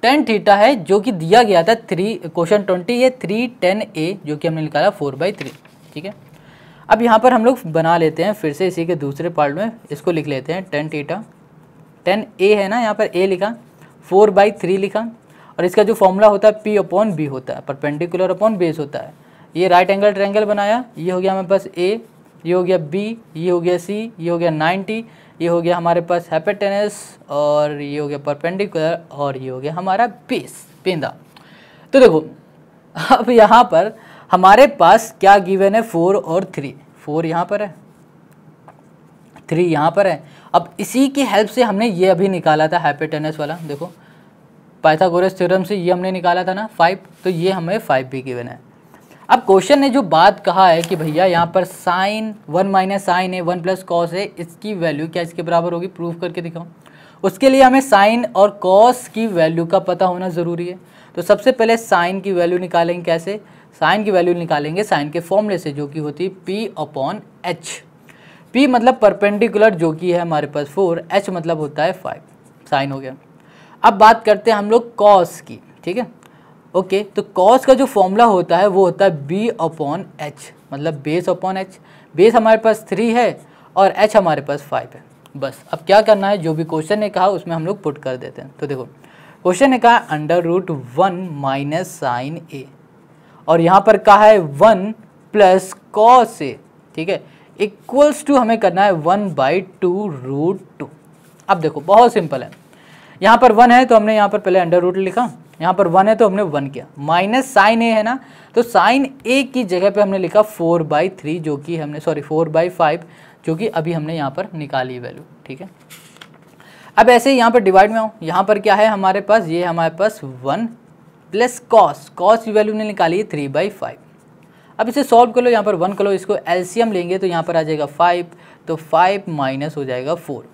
टेन थीटा है जो कि दिया गया था थ्री क्वेश्चन ट्वेंटी ये थ्री टेन ए जो कि हमने निकाला फोर बाई थ्री ठीक है अब यहाँ पर हम लोग बना लेते हैं फिर से इसी के दूसरे पार्ट में इसको लिख लेते हैं टेन थीटा टेन ए है ना यहाँ पर ए लिखा फोर बाई थ्री लिखा और इसका जो फॉर्मूला होता है पी अपॉन बी होता है परपेंडिकुलर अपॉन बेस होता है ये राइट एंगल ट्रायंगल बनाया ये हो गया हमारे पास ए ये हो गया बी ये हो गया सी ये हो गया नाइन्टी ये हो गया हमारे पास हैपेटेनस और ये हो गया परपेंडिकुलर और ये हो गया हमारा बेस पेंदा तो देखो अब यहाँ पर हमारे पास क्या गिवन है फोर और थ्री फोर यहाँ पर है थ्री यहाँ पर है अब इसी की हेल्प से हमने ये अभी निकाला था हैपेटेनस वाला देखो पाइथागोरस थ्योरम से ये हमने निकाला था ना फाइव तो ये हमें फाइव भी गिवन है अब क्वेश्चन ने जो बात कहा है कि भैया यहाँ पर साइन वन माइनस साइन है वन प्लस कॉस है इसकी वैल्यू क्या इसके बराबर होगी प्रूफ करके दिखाऊँ उसके लिए हमें साइन और कॉस की वैल्यू का पता होना ज़रूरी है तो सबसे पहले साइन की वैल्यू निकालेंगे कैसे साइन की वैल्यू निकालेंगे साइन के फॉर्मूले से जो कि होती है पी अपॉन एच पी मतलब परपेंडिकुलर जो कि है हमारे पास फोर एच मतलब होता है फाइव साइन हो गया अब बात करते हैं हम लोग कॉस की ठीक है ओके तो कॉस का जो फॉर्मूला होता है वो होता है बी अपॉन एच मतलब बेस अपॉन एच बेस हमारे पास थ्री है और एच हमारे पास फाइव है बस अब क्या करना है जो भी क्वेश्चन ने कहा उसमें हम लोग पुट कर देते हैं तो देखो क्वेश्चन ने कहा under root one minus sine A और यहाँ पर कहा है वन प्लस कॉस ए ठीक है इक्वल्स टू हमें करना है one by two root two अब देखो बहुत सिंपल है यहाँ पर वन है तो हमने यहाँ पर पहले अंडर रूट लिखा यहाँ पर वन है तो हमने वन किया माइनस साइन ए है ना तो साइन ए की जगह पे हमने लिखा फोर बाई थ्री जो कि हमने सॉरी फोर बाई फाइव जो कि अभी हमने यहाँ पर निकाली वैल्यू ठीक है अब ऐसे यहाँ पर डिवाइड में आऊँ यहाँ पर क्या है हमारे पास ये हमारे पास वन प्लस कॉस कॉस की वैल्यू ने निकाली है थ्री बाई फाइव अब इसे सॉल्व कर लो यहाँ पर वन कर लो इसको एलसीएम लेंगे तो यहाँ पर आ जाएगा फाइव तो फाइव माइनस हो जाएगा फोर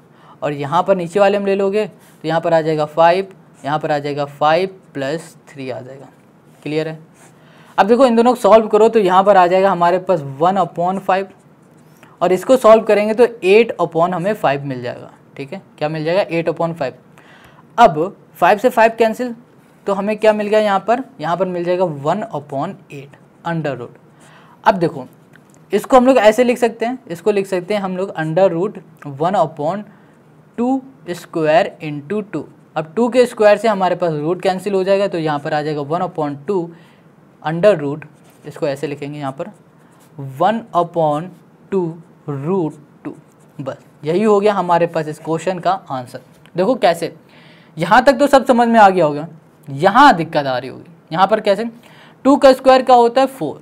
और यहाँ पर नीचे वाले हम ले लोगे तो यहाँ पर आ जाएगा फाइव यहाँ पर आ जाएगा फाइव प्लस थ्री आ जाएगा क्लियर है अब देखो इन दोनों को सॉल्व करो तो यहाँ पर आ जाएगा हमारे पास वन अपॉन फाइव और इसको सॉल्व करेंगे तो एट अपॉन हमें फाइव मिल जाएगा ठीक है क्या मिल जाएगा एट अपॉन फाइव अब फाइव से फाइव कैंसिल तो हमें क्या मिल गया यहाँ पर यहाँ पर मिल जाएगा one upon eight under root अब देखो इसको हम लोग ऐसे लिख सकते हैं इसको लिख सकते हैं हम लोग under root one upon two square into two अब टू के स्क्वायर से हमारे पास रूट कैंसिल हो जाएगा तो यहाँ पर आ जाएगा one upon two under root इसको ऐसे लिखेंगे यहाँ पर one upon two root two बस यही हो गया हमारे पास इस क्वेश्चन का आंसर देखो कैसे यहाँ तक तो सब समझ में आ गया होगा यहाँ दिक्कत आ रही होगी यहाँ पर कैसे टू का स्क्वायर क्या होता है फोर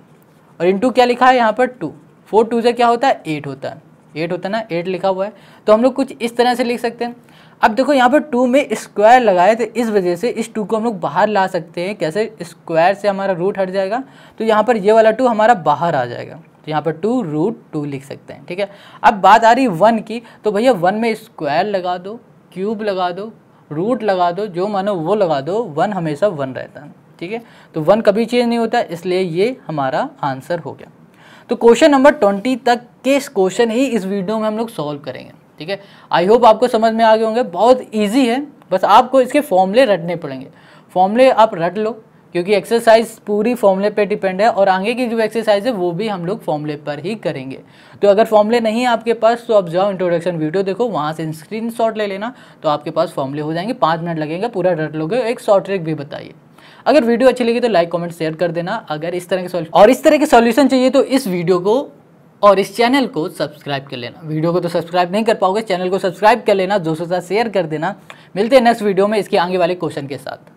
और इंटू क्या लिखा है यहाँ पर टू फोर टू से क्या होता है एट होता है एट होता है ना एट लिखा हुआ है तो हम लोग कुछ इस तरह से लिख सकते हैं अब देखो यहाँ पर टू में स्क्वायर लगाए तो इस वजह से इस टू को हम लोग बाहर ला सकते हैं कैसे स्क्वायर से हमारा रूट हट जाएगा तो यहाँ पर ये वाला टू हमारा बाहर आ जाएगा तो यहाँ पर टू रूट टू लिख सकते हैं ठीक है अब बात आ रही वन की तो भैया वन में स्क्वायर लगा दो क्यूब लगा दो रूट लगा दो जो मानो वो लगा दो वन हमेशा वन रहता है ठीक है तो वन कभी चेंज नहीं होता इसलिए ये हमारा आंसर हो गया तो क्वेश्चन नंबर ट्वेंटी तक के क्वेश्चन ही इस वीडियो में हम लोग सॉल्व करेंगे ठीक है आई होप आपको समझ में आ गए होंगे बहुत ईजी है बस आपको इसके फॉर्मूले रटने पड़ेंगे फॉर्मूले आप रट लो क्योंकि एक्सरसाइज पूरी फॉर्मूले पे डिपेंड है और आगे की जो एक्सरसाइज है वो भी हम लोग फॉर्मूले पर ही करेंगे तो अगर फॉर्मूले नहीं है आपके पास तो आप जाओ इंट्रोडक्शन वीडियो देखो वहाँ से स्क्रीन शॉट ले लेना तो आपके पास फॉर्मूले हो जाएंगे पाँच मिनट लगेंगे पूरा रट लोगे एक शॉर्ट ट्रिक भी बताइए अगर वीडियो अच्छी लगी तो लाइक कॉमेंट शेयर कर देना अगर इस तरह के सॉल्यूशन और इस तरह के सॉल्यूशन चाहिए तो इस वीडियो को और इस चैनल को सब्सक्राइब कर लेना वीडियो को तो सब्सक्राइब नहीं कर पाओगे चैनल को सब्सक्राइब कर लेना दोस्तों साथ शेयर कर देना मिलते हैं नेक्स्ट वीडियो में इसके आगे वाले क्वेश्चन के साथ